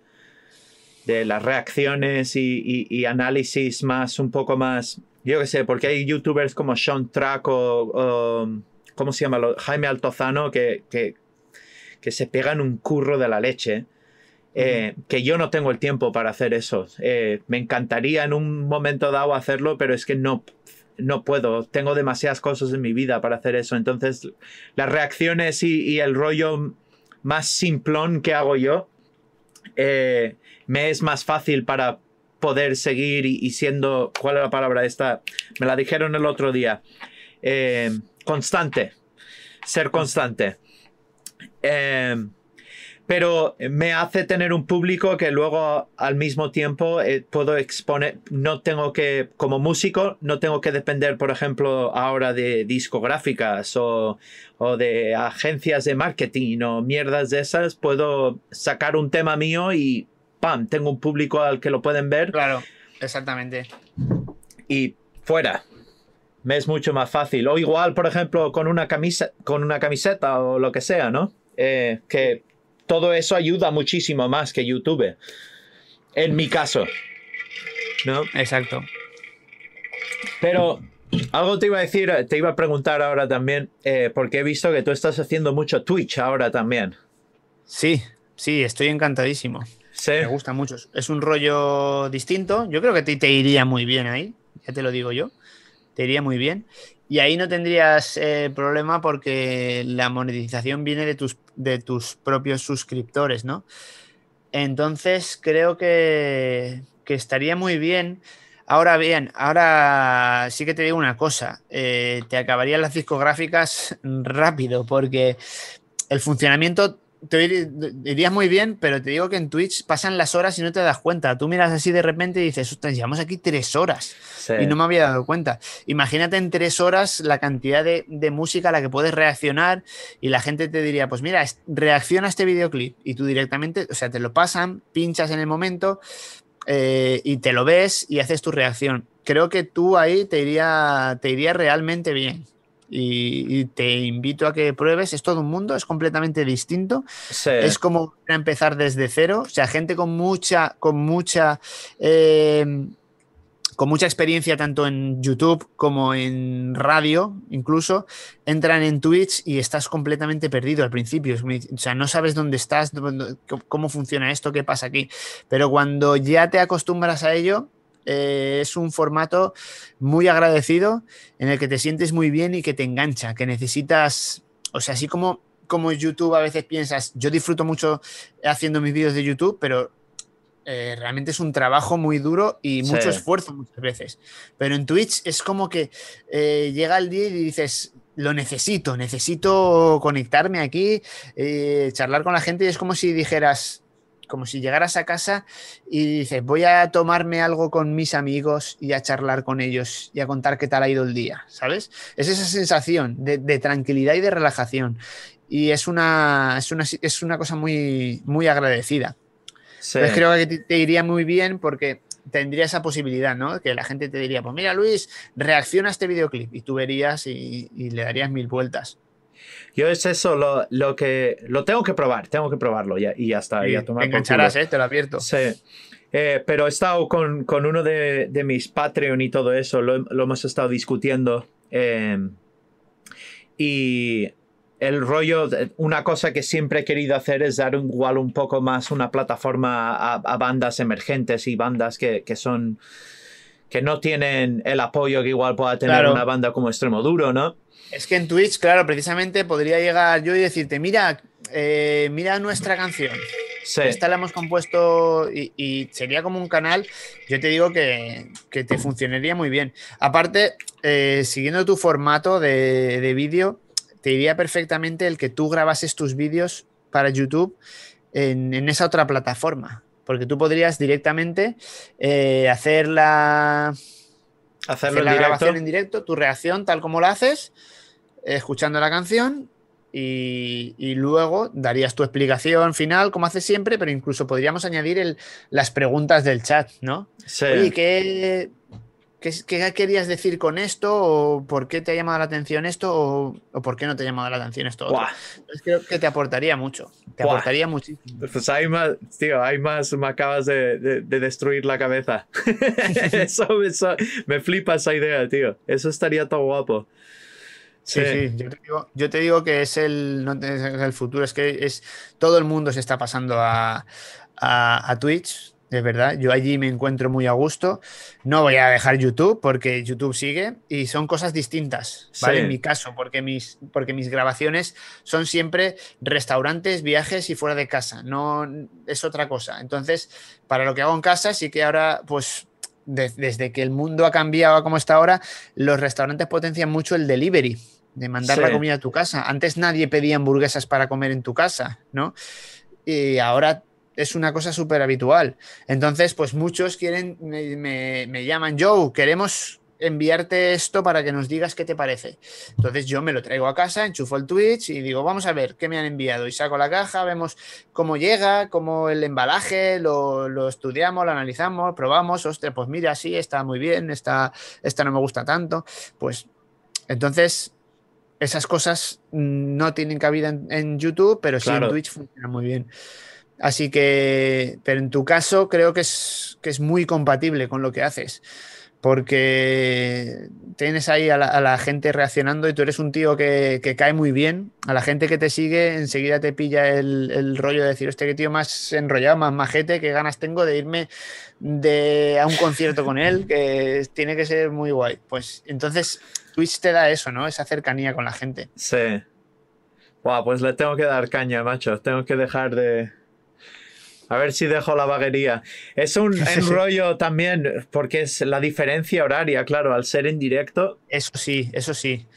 de las reacciones y, análisis más, un poco más, yo qué sé, porque hay youtubers como Sean Track o, ¿cómo se llama? Jaime Altozano que, que, que, se pegan un curro de la leche. Eh, que yo no tengo el tiempo para hacer eso. Eh, me encantaría en un momento dado hacerlo, pero es que no, no puedo, tengo demasiadas cosas en mi vida para hacer eso. Entonces, las reacciones y, el rollo más simplón que hago yo, eh, me es más fácil para poder seguir y, siendo, ¿cuál es la palabra esta? Me la dijeron el otro día, eh, constante, ser constante. Eh, pero me hace tener un público que luego al mismo tiempo eh, puedo exponer, no tengo que, como músico, no tengo que depender, por ejemplo, ahora de discográficas o, de agencias de marketing o mierdas de esas, puedo sacar un tema mío y, ¡pam!, tengo un público al que lo pueden ver. Claro, exactamente. Y fuera, me es mucho más fácil. O igual, por ejemplo, con una camisa, con una camiseta o lo que sea, ¿no? Eh, que todo eso ayuda muchísimo más que YouTube. En mi caso. ¿No? Exacto. Pero algo te iba a decir, te iba a preguntar ahora también, eh, porque he visto que tú estás haciendo mucho Twitch ahora también. Sí, sí, estoy encantadísimo. Sí. Me gusta mucho. Es un rollo distinto. Yo creo que te, te iría muy bien ahí, ya te lo digo yo. Te iría muy bien. Y ahí no tendrías eh, problema porque la monetización viene de tus, de tus propios suscriptores, ¿no? Entonces creo que, estaría muy bien. Ahora bien, ahora sí que te digo una cosa, eh, te acabarían las discográficas rápido porque el funcionamiento te irías muy bien, pero te digo que en Twitch pasan las horas y no te das cuenta. Tú miras así de repente y dices, llevamos aquí tres horas y no me había dado cuenta. Imagínate en tres horas la cantidad de, música a la que puedes reaccionar y la gente te diría, pues mira, reacciona a este videoclip y tú directamente, o sea, te lo pasan, pinchas en el momento eh, y te lo ves y haces tu reacción. Creo que tú ahí te iría, te iría realmente bien. Y, te invito a que pruebes. Es todo un mundo, es completamente distinto. Es como empezar desde cero. O sea, gente con mucha, con mucha, eh, con mucha experiencia tanto en YouTube como en radio, incluso entran en Twitch y estás completamente perdido al principio. O sea, no sabes dónde estás, cómo funciona esto, qué pasa aquí. Pero cuando ya te acostumbras a ello, eh, es un formato muy agradecido en el que te sientes muy bien y que te engancha, que necesitas, o sea, así como, como YouTube a veces piensas, yo disfruto mucho haciendo mis vídeos de YouTube, pero eh, realmente es un trabajo muy duro y mucho esfuerzo muchas veces. Pero en Twitch es como que eh, llega el día y dices, lo necesito, necesito conectarme aquí, charlar con la gente y es como si dijeras, como si llegaras a casa y dices, voy a tomarme algo con mis amigos y a charlar con ellos y a contar qué tal ha ido el día, ¿sabes? Es esa sensación de, tranquilidad y de relajación. Y es una, es una, es una cosa muy, muy agradecida. creo que te, iría muy bien porque tendría esa posibilidad, ¿no? Que la gente te diría, pues mira Luis, reacciona a este videoclip y tú verías y le darías mil vueltas. Yo es eso lo, lo, que lo tengo que probar, tengo que probarlo ya, y ya está. ya tomar eh, te lo Sí. Eh, pero he estado con, con uno de, de, mis Patreon y todo eso, lo, hemos estado discutiendo. Em, y el rollo, una cosa que siempre he querido hacer es dar un, igual un poco más una plataforma a, bandas emergentes y bandas que, que, son que no tienen el apoyo que igual pueda tener una banda como Extremo Duro, ¿no? Es que en Twitch, claro, precisamente podría llegar yo y decirte, mira, eh, mira nuestra canción. Sí. Esta la hemos compuesto y, sería como un canal, yo te digo que, te funcionaría muy bien. Aparte, eh, siguiendo tu formato de, vídeo, te iría perfectamente el que tú grabases tus vídeos para YouTube en, esa otra plataforma, porque tú podrías directamente eh, hacer la, Hacerlo la grabación en directo, tu reacción tal como la haces, escuchando la canción y, luego darías tu explicación final, como haces siempre, pero incluso podríamos añadir el, las preguntas del chat, ¿no? Sí. Oye, ¿qué, ¿Qué, querías decir con esto? ¿O por qué te ha llamado la atención esto? ¿O, por qué no te ha llamado la atención esto? creo que te aportaría mucho. Te aportaría muchísimo. Pues hay más, tío, hay más. Me acabas de, destruir la cabeza. (laughs) (laughs) eso, me flipa esa idea, tío. Eso estaría todo guapo. Sí, sí, Yo, te digo, que es el, el futuro, es que es, todo el mundo se está pasando a, a Twitch, es verdad. Yo allí me encuentro muy a gusto. No voy a dejar YouTube porque YouTube sigue y son cosas distintas, ¿vale? En mi caso, porque mis, porque mis grabaciones son siempre restaurantes, viajes y fuera de casa. No es otra cosa. Entonces, para lo que hago en casa, sí que ahora, pues desde que el mundo ha cambiado como está ahora, los restaurantes potencian mucho el delivery, de mandar la comida a tu casa. Antes nadie pedía hamburguesas para comer en tu casa, ¿no? Y ahora es una cosa súper habitual. Entonces, pues muchos quieren, me, llaman, Joe, queremos enviarte esto para que nos digas qué te parece. Entonces yo me lo traigo a casa, enchufo el Twitch y digo, vamos a ver qué me han enviado. Y saco la caja, vemos cómo llega, cómo el embalaje, lo, lo estudiamos, lo analizamos, probamos, ostras, pues mira, sí, está muy bien, esta, esta no me gusta tanto. Pues entonces esas cosas mm, no tienen cabida en, YouTube, pero si sí en Twitch funciona muy bien. Así que, pero en tu caso creo que es, que es muy compatible con lo que haces, porque tienes ahí a la, gente reaccionando y tú eres un tío que, cae muy bien, a la gente que te sigue enseguida te pilla el, rollo de decir, este tío más enrollado, más majete, qué ganas tengo de irme de, a un concierto con él, que tiene que ser muy guay. Pues entonces Twitch te da eso, ¿no? Esa cercanía con la gente. Sí. Wow, pues le tengo que dar caña, macho. Tengo que dejar de, a ver si dejo la vaguería. Es un (laughs) rollo también, porque es la diferencia horaria, claro, al ser en directo. Eso sí, eso sí.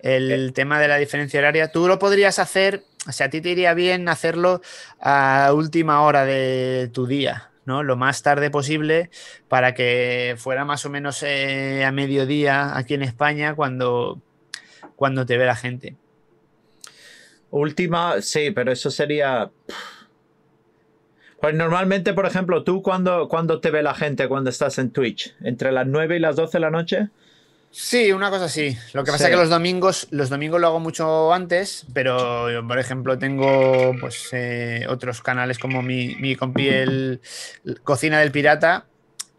El eh. tema de la diferencia horaria, tú lo podrías hacer, o sea, a ti te iría bien hacerlo a última hora de tu día. ¿no? Lo más tarde posible para que fuera más o menos eh, a mediodía aquí en España cuando, cuando te ve la gente. Última, sí, pero eso sería. Pues normalmente, por ejemplo, tú cuando, cuando te ve la gente cuando estás en Twitch, entre las 9 y las 12 de la noche. Sí, una cosa así. Lo que pasa es que los domingos, los domingos lo hago mucho antes, pero por ejemplo, tengo pues eh, otros canales como mi, mi compi Cocina del Pirata,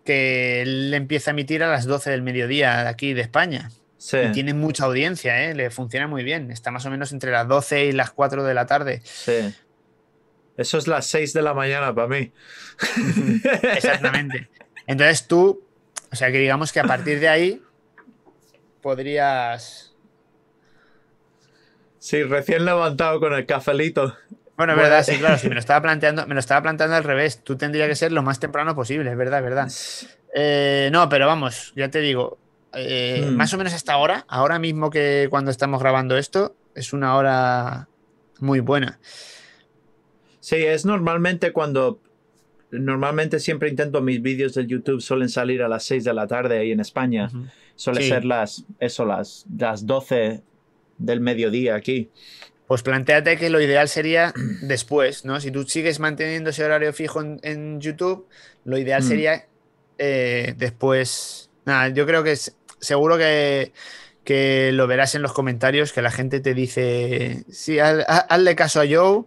que él empieza a emitir a las 12 del mediodía de aquí de España. Sí. tiene mucha audiencia, ¿eh? le funciona muy bien. Está más o menos entre las 12 y las 4 de la tarde. Sí. Eso es las 6 de la mañana para mí. Exactamente. Entonces tú, o sea que digamos que a partir de ahí podrías... Sí, recién levantado con el cafelito. Bueno, es verdad, sí, claro, me lo (laughs) estaba planteando, me lo estaba planteando al revés. Tú tendrías que ser lo más temprano posible, es verdad, verdad. Eh, no, pero vamos, ya te digo, eh, hmm. más o menos hasta ahora, ahora mismo que cuando estamos grabando esto, es una hora muy buena. Sí, es normalmente cuando normalmente siempre intento mis vídeos de YouTube suelen salir a las 6 de la tarde ahí en España. Suele ser las eso las las 12 del mediodía aquí. Pues planteate que lo ideal sería (clears throat) después, ¿no? Si tú sigues manteniendo ese horario fijo en, YouTube, lo ideal mm. sería eh, después. Nada, yo creo que seguro que que lo verás en los comentarios, que la gente te dice, sí, hazle caso a Joe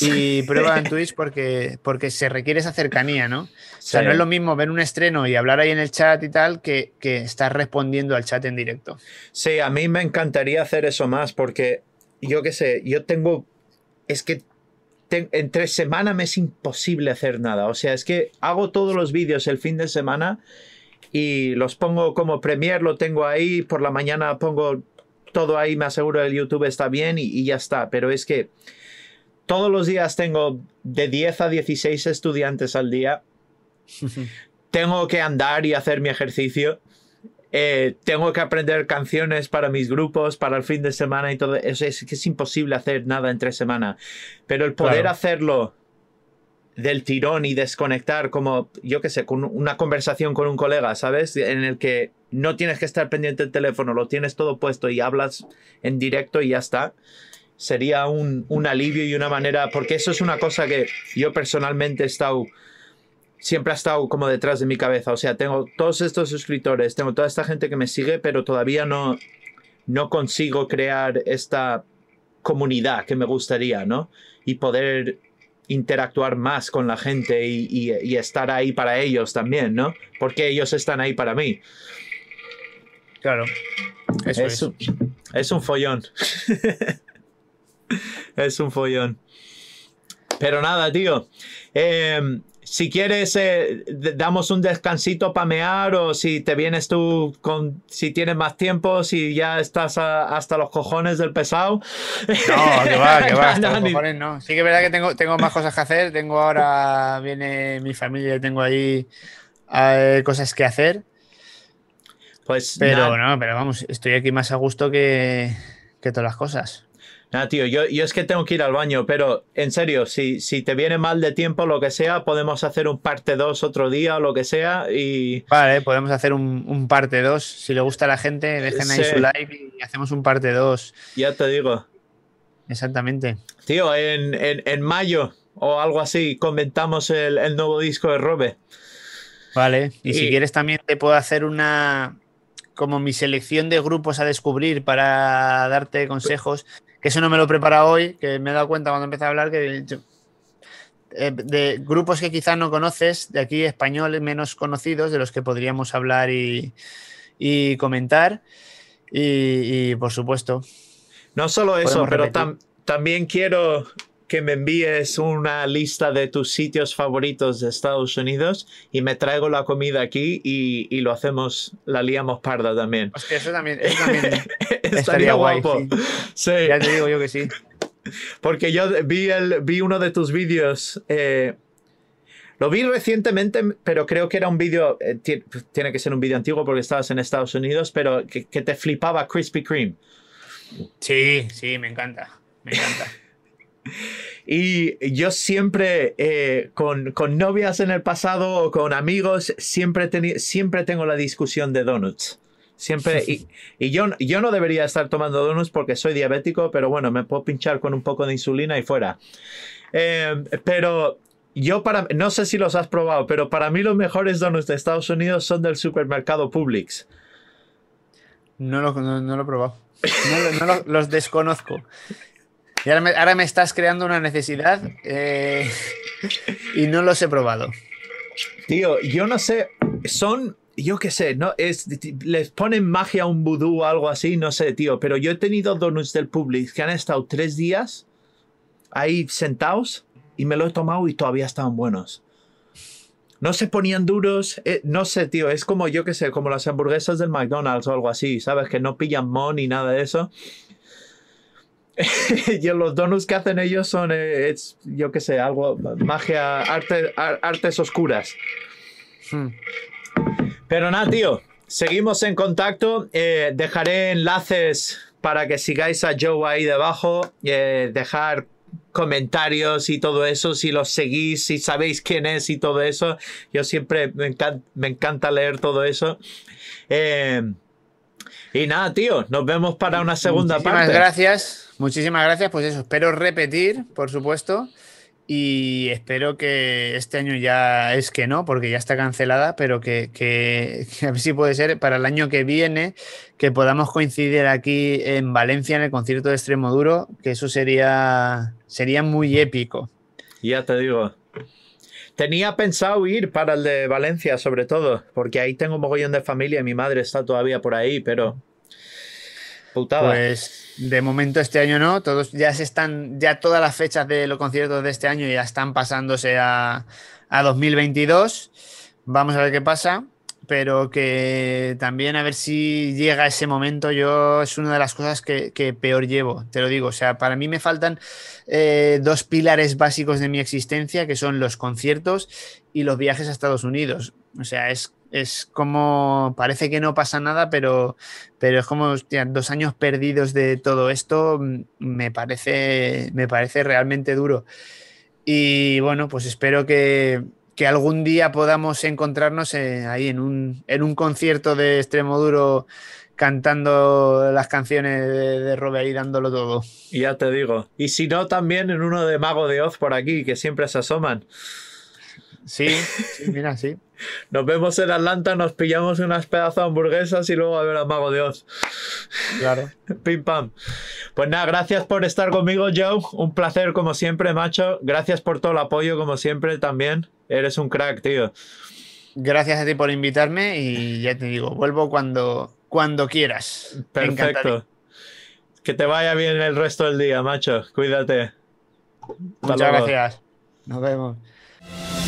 y prueba en (laughs) Twitch porque, porque se requiere esa cercanía, ¿no? O sea, no es lo mismo ver un estreno y hablar ahí en el chat y tal que, que estar respondiendo al chat en directo. Sí, a mí me encantaría hacer eso más porque yo qué sé, yo tengo, es que entre semana me es imposible hacer nada, o sea, es que hago todos los vídeos el fin de semana y los pongo como premier, lo tengo ahí, por la mañana pongo todo ahí, me aseguro el YouTube está bien y, ya está, pero es que todos los días tengo de 10 a 16 estudiantes al día, (laughs) tengo que andar y hacer mi ejercicio. Eh, tengo que aprender canciones para mis grupos, para el fin de semana y todo. Es, que es imposible hacer nada entre semana. Pero el poder hacerlo del tirón y desconectar como, yo que sé, con una conversación con un colega, ¿sabes? En el que no tienes que estar pendiente del teléfono, lo tienes todo puesto y hablas en directo y ya está. Sería un, un alivio y una manera, porque eso es una cosa que yo personalmente he estado, siempre ha estado como detrás de mi cabeza. O sea, tengo todos estos suscriptores, tengo toda esta gente que me sigue, pero todavía no, no consigo crear esta comunidad que me gustaría, ¿no? Y poder interactuar más con la gente y, estar ahí para ellos también, ¿no? Porque ellos están ahí para mí. Claro. es, Un, follón. (laughs) es un follón. Pero nada, tío. Eh, si quieres, eh, damos un descansito para mear o si te vienes tú con, si tienes más tiempo, si ya estás hasta los cojones del pesado. No, que va, que va, hasta los (laughs) no. Sí que es verdad que tengo, más cosas que hacer, tengo ahora, viene mi familia, y tengo ahí eh, cosas que hacer. Pues pero pero vamos, estoy aquí más a gusto que todas las cosas. Ah, tío, yo, es que tengo que ir al baño, pero en serio, si, te viene mal de tiempo, lo que sea, podemos hacer un parte 2 otro día o lo que sea y... Vale, podemos hacer un, parte 2. Si le gusta a la gente, dejen ahí su like y hacemos un parte 2. Ya te digo. Exactamente. Tío, en, mayo o algo así comentamos el, nuevo disco de Robe. Vale, y si quieres también te puedo hacer una como mi selección de grupos a descubrir para darte consejos que eso no me lo prepara hoy, que me he dado cuenta cuando empecé a hablar que eh, de grupos que quizás no conoces, de aquí españoles menos conocidos, de los que podríamos hablar y, comentar. Y, por supuesto. No solo eso, pero también quiero que me envíes una lista de tus sitios favoritos de Estados Unidos y me traigo la comida aquí y, lo hacemos, la liamos parda también. eso también, eso también (laughs) estaría, guapo. sí. Ya te digo yo que sí. Porque yo vi, el, vi uno de tus vídeos. Eh, lo vi recientemente, pero creo que era un vídeo, eh, tiene que ser un vídeo antiguo porque estabas en Estados Unidos, pero que, que te flipaba Krispy Kreme. Sí, sí, me encanta, me encanta. Y yo siempre, eh, con, novias en el pasado o con amigos, siempre, siempre tengo la discusión de donuts. Siempre, y, yo, yo no debería estar tomando donuts porque soy diabético, pero bueno, me puedo pinchar con un poco de insulina y fuera. Em, pero yo para, no sé si los has probado, pero para mí los mejores donuts de Estados Unidos son del supermercado Publix. No lo, he probado. los desconozco. Y ahora me, estás creando una necesidad eh, y no los he probado. Tío, yo no sé, son, yo qué sé, no es, les ponen magia a un vudú o algo así, no sé, tío, pero yo he tenido donuts del Publix que han estado tres días ahí sentados y me lo he tomado y todavía estaban buenos. No se ponían duros, eh, no sé, tío, es como yo qué sé, como las hamburguesas del McDonald's o algo así, ¿sabes? Que no pillan mon ni nada de eso. (laughs) y los donuts que hacen ellos son, eh, yo qué sé, algo, magia, artes oscuras. Hmm. Pero nada, tío, seguimos en contacto. Eh, dejaré enlaces para que sigáis a Joe ahí debajo. Eh, dejar comentarios y todo eso, si los seguís, si sabéis quién es y todo eso. Yo siempre me, encanta, leer todo eso. Y nada, tío, nos vemos para una segunda muchísimas parte. gracias, muchísimas gracias. Pues eso, espero repetir, por supuesto. Y espero que este año ya es que no, porque ya está cancelada, pero que, a ver si puede ser para el año que viene que podamos coincidir aquí en Valencia en el concierto de Extremo Duro, que eso sería, sería muy épico. Ya te digo. Tenía pensado ir para el de Valencia, sobre todo, porque ahí tengo un mogollón de familia y mi madre está todavía por ahí, pero pues de momento este año no, todos ya se están, ya todas las fechas de los conciertos de este año ya están pasándose a, 2022. Vamos a ver qué pasa, pero que también a ver si llega ese momento. Yo es una de las cosas que, peor llevo, te lo digo. O sea, para mí me faltan eh, dos pilares básicos de mi existencia, que son los conciertos y los viajes a Estados Unidos. O sea, es es como, parece que no pasa nada, pero, pero es como, dos años perdidos de todo esto, mm, me parece, me parece realmente duro. Y bueno, pues espero que, que algún día podamos encontrarnos eh, ahí en un, en un concierto de extremo duro cantando las canciones de, de, Robert y dándolo todo. Ya te digo. Y si no, también en uno de Mago de Oz por aquí, que siempre se asoman. Sí, mira, sí. (laughs) Nos vemos en Atlanta, nos pillamos unas pedazas de hamburguesas y luego a ver a Mago de Claro. (laughs) Pim pam. Pues nada, gracias por estar conmigo, Joe. Un placer como siempre, macho. Gracias por todo el apoyo como siempre también. Eres un crack, tío. Gracias a ti por invitarme y ya te digo, vuelvo cuando, cuando quieras. Perfecto. Que te vaya bien el resto del día, macho. Cuídate. Muchas gracias. Nos vemos.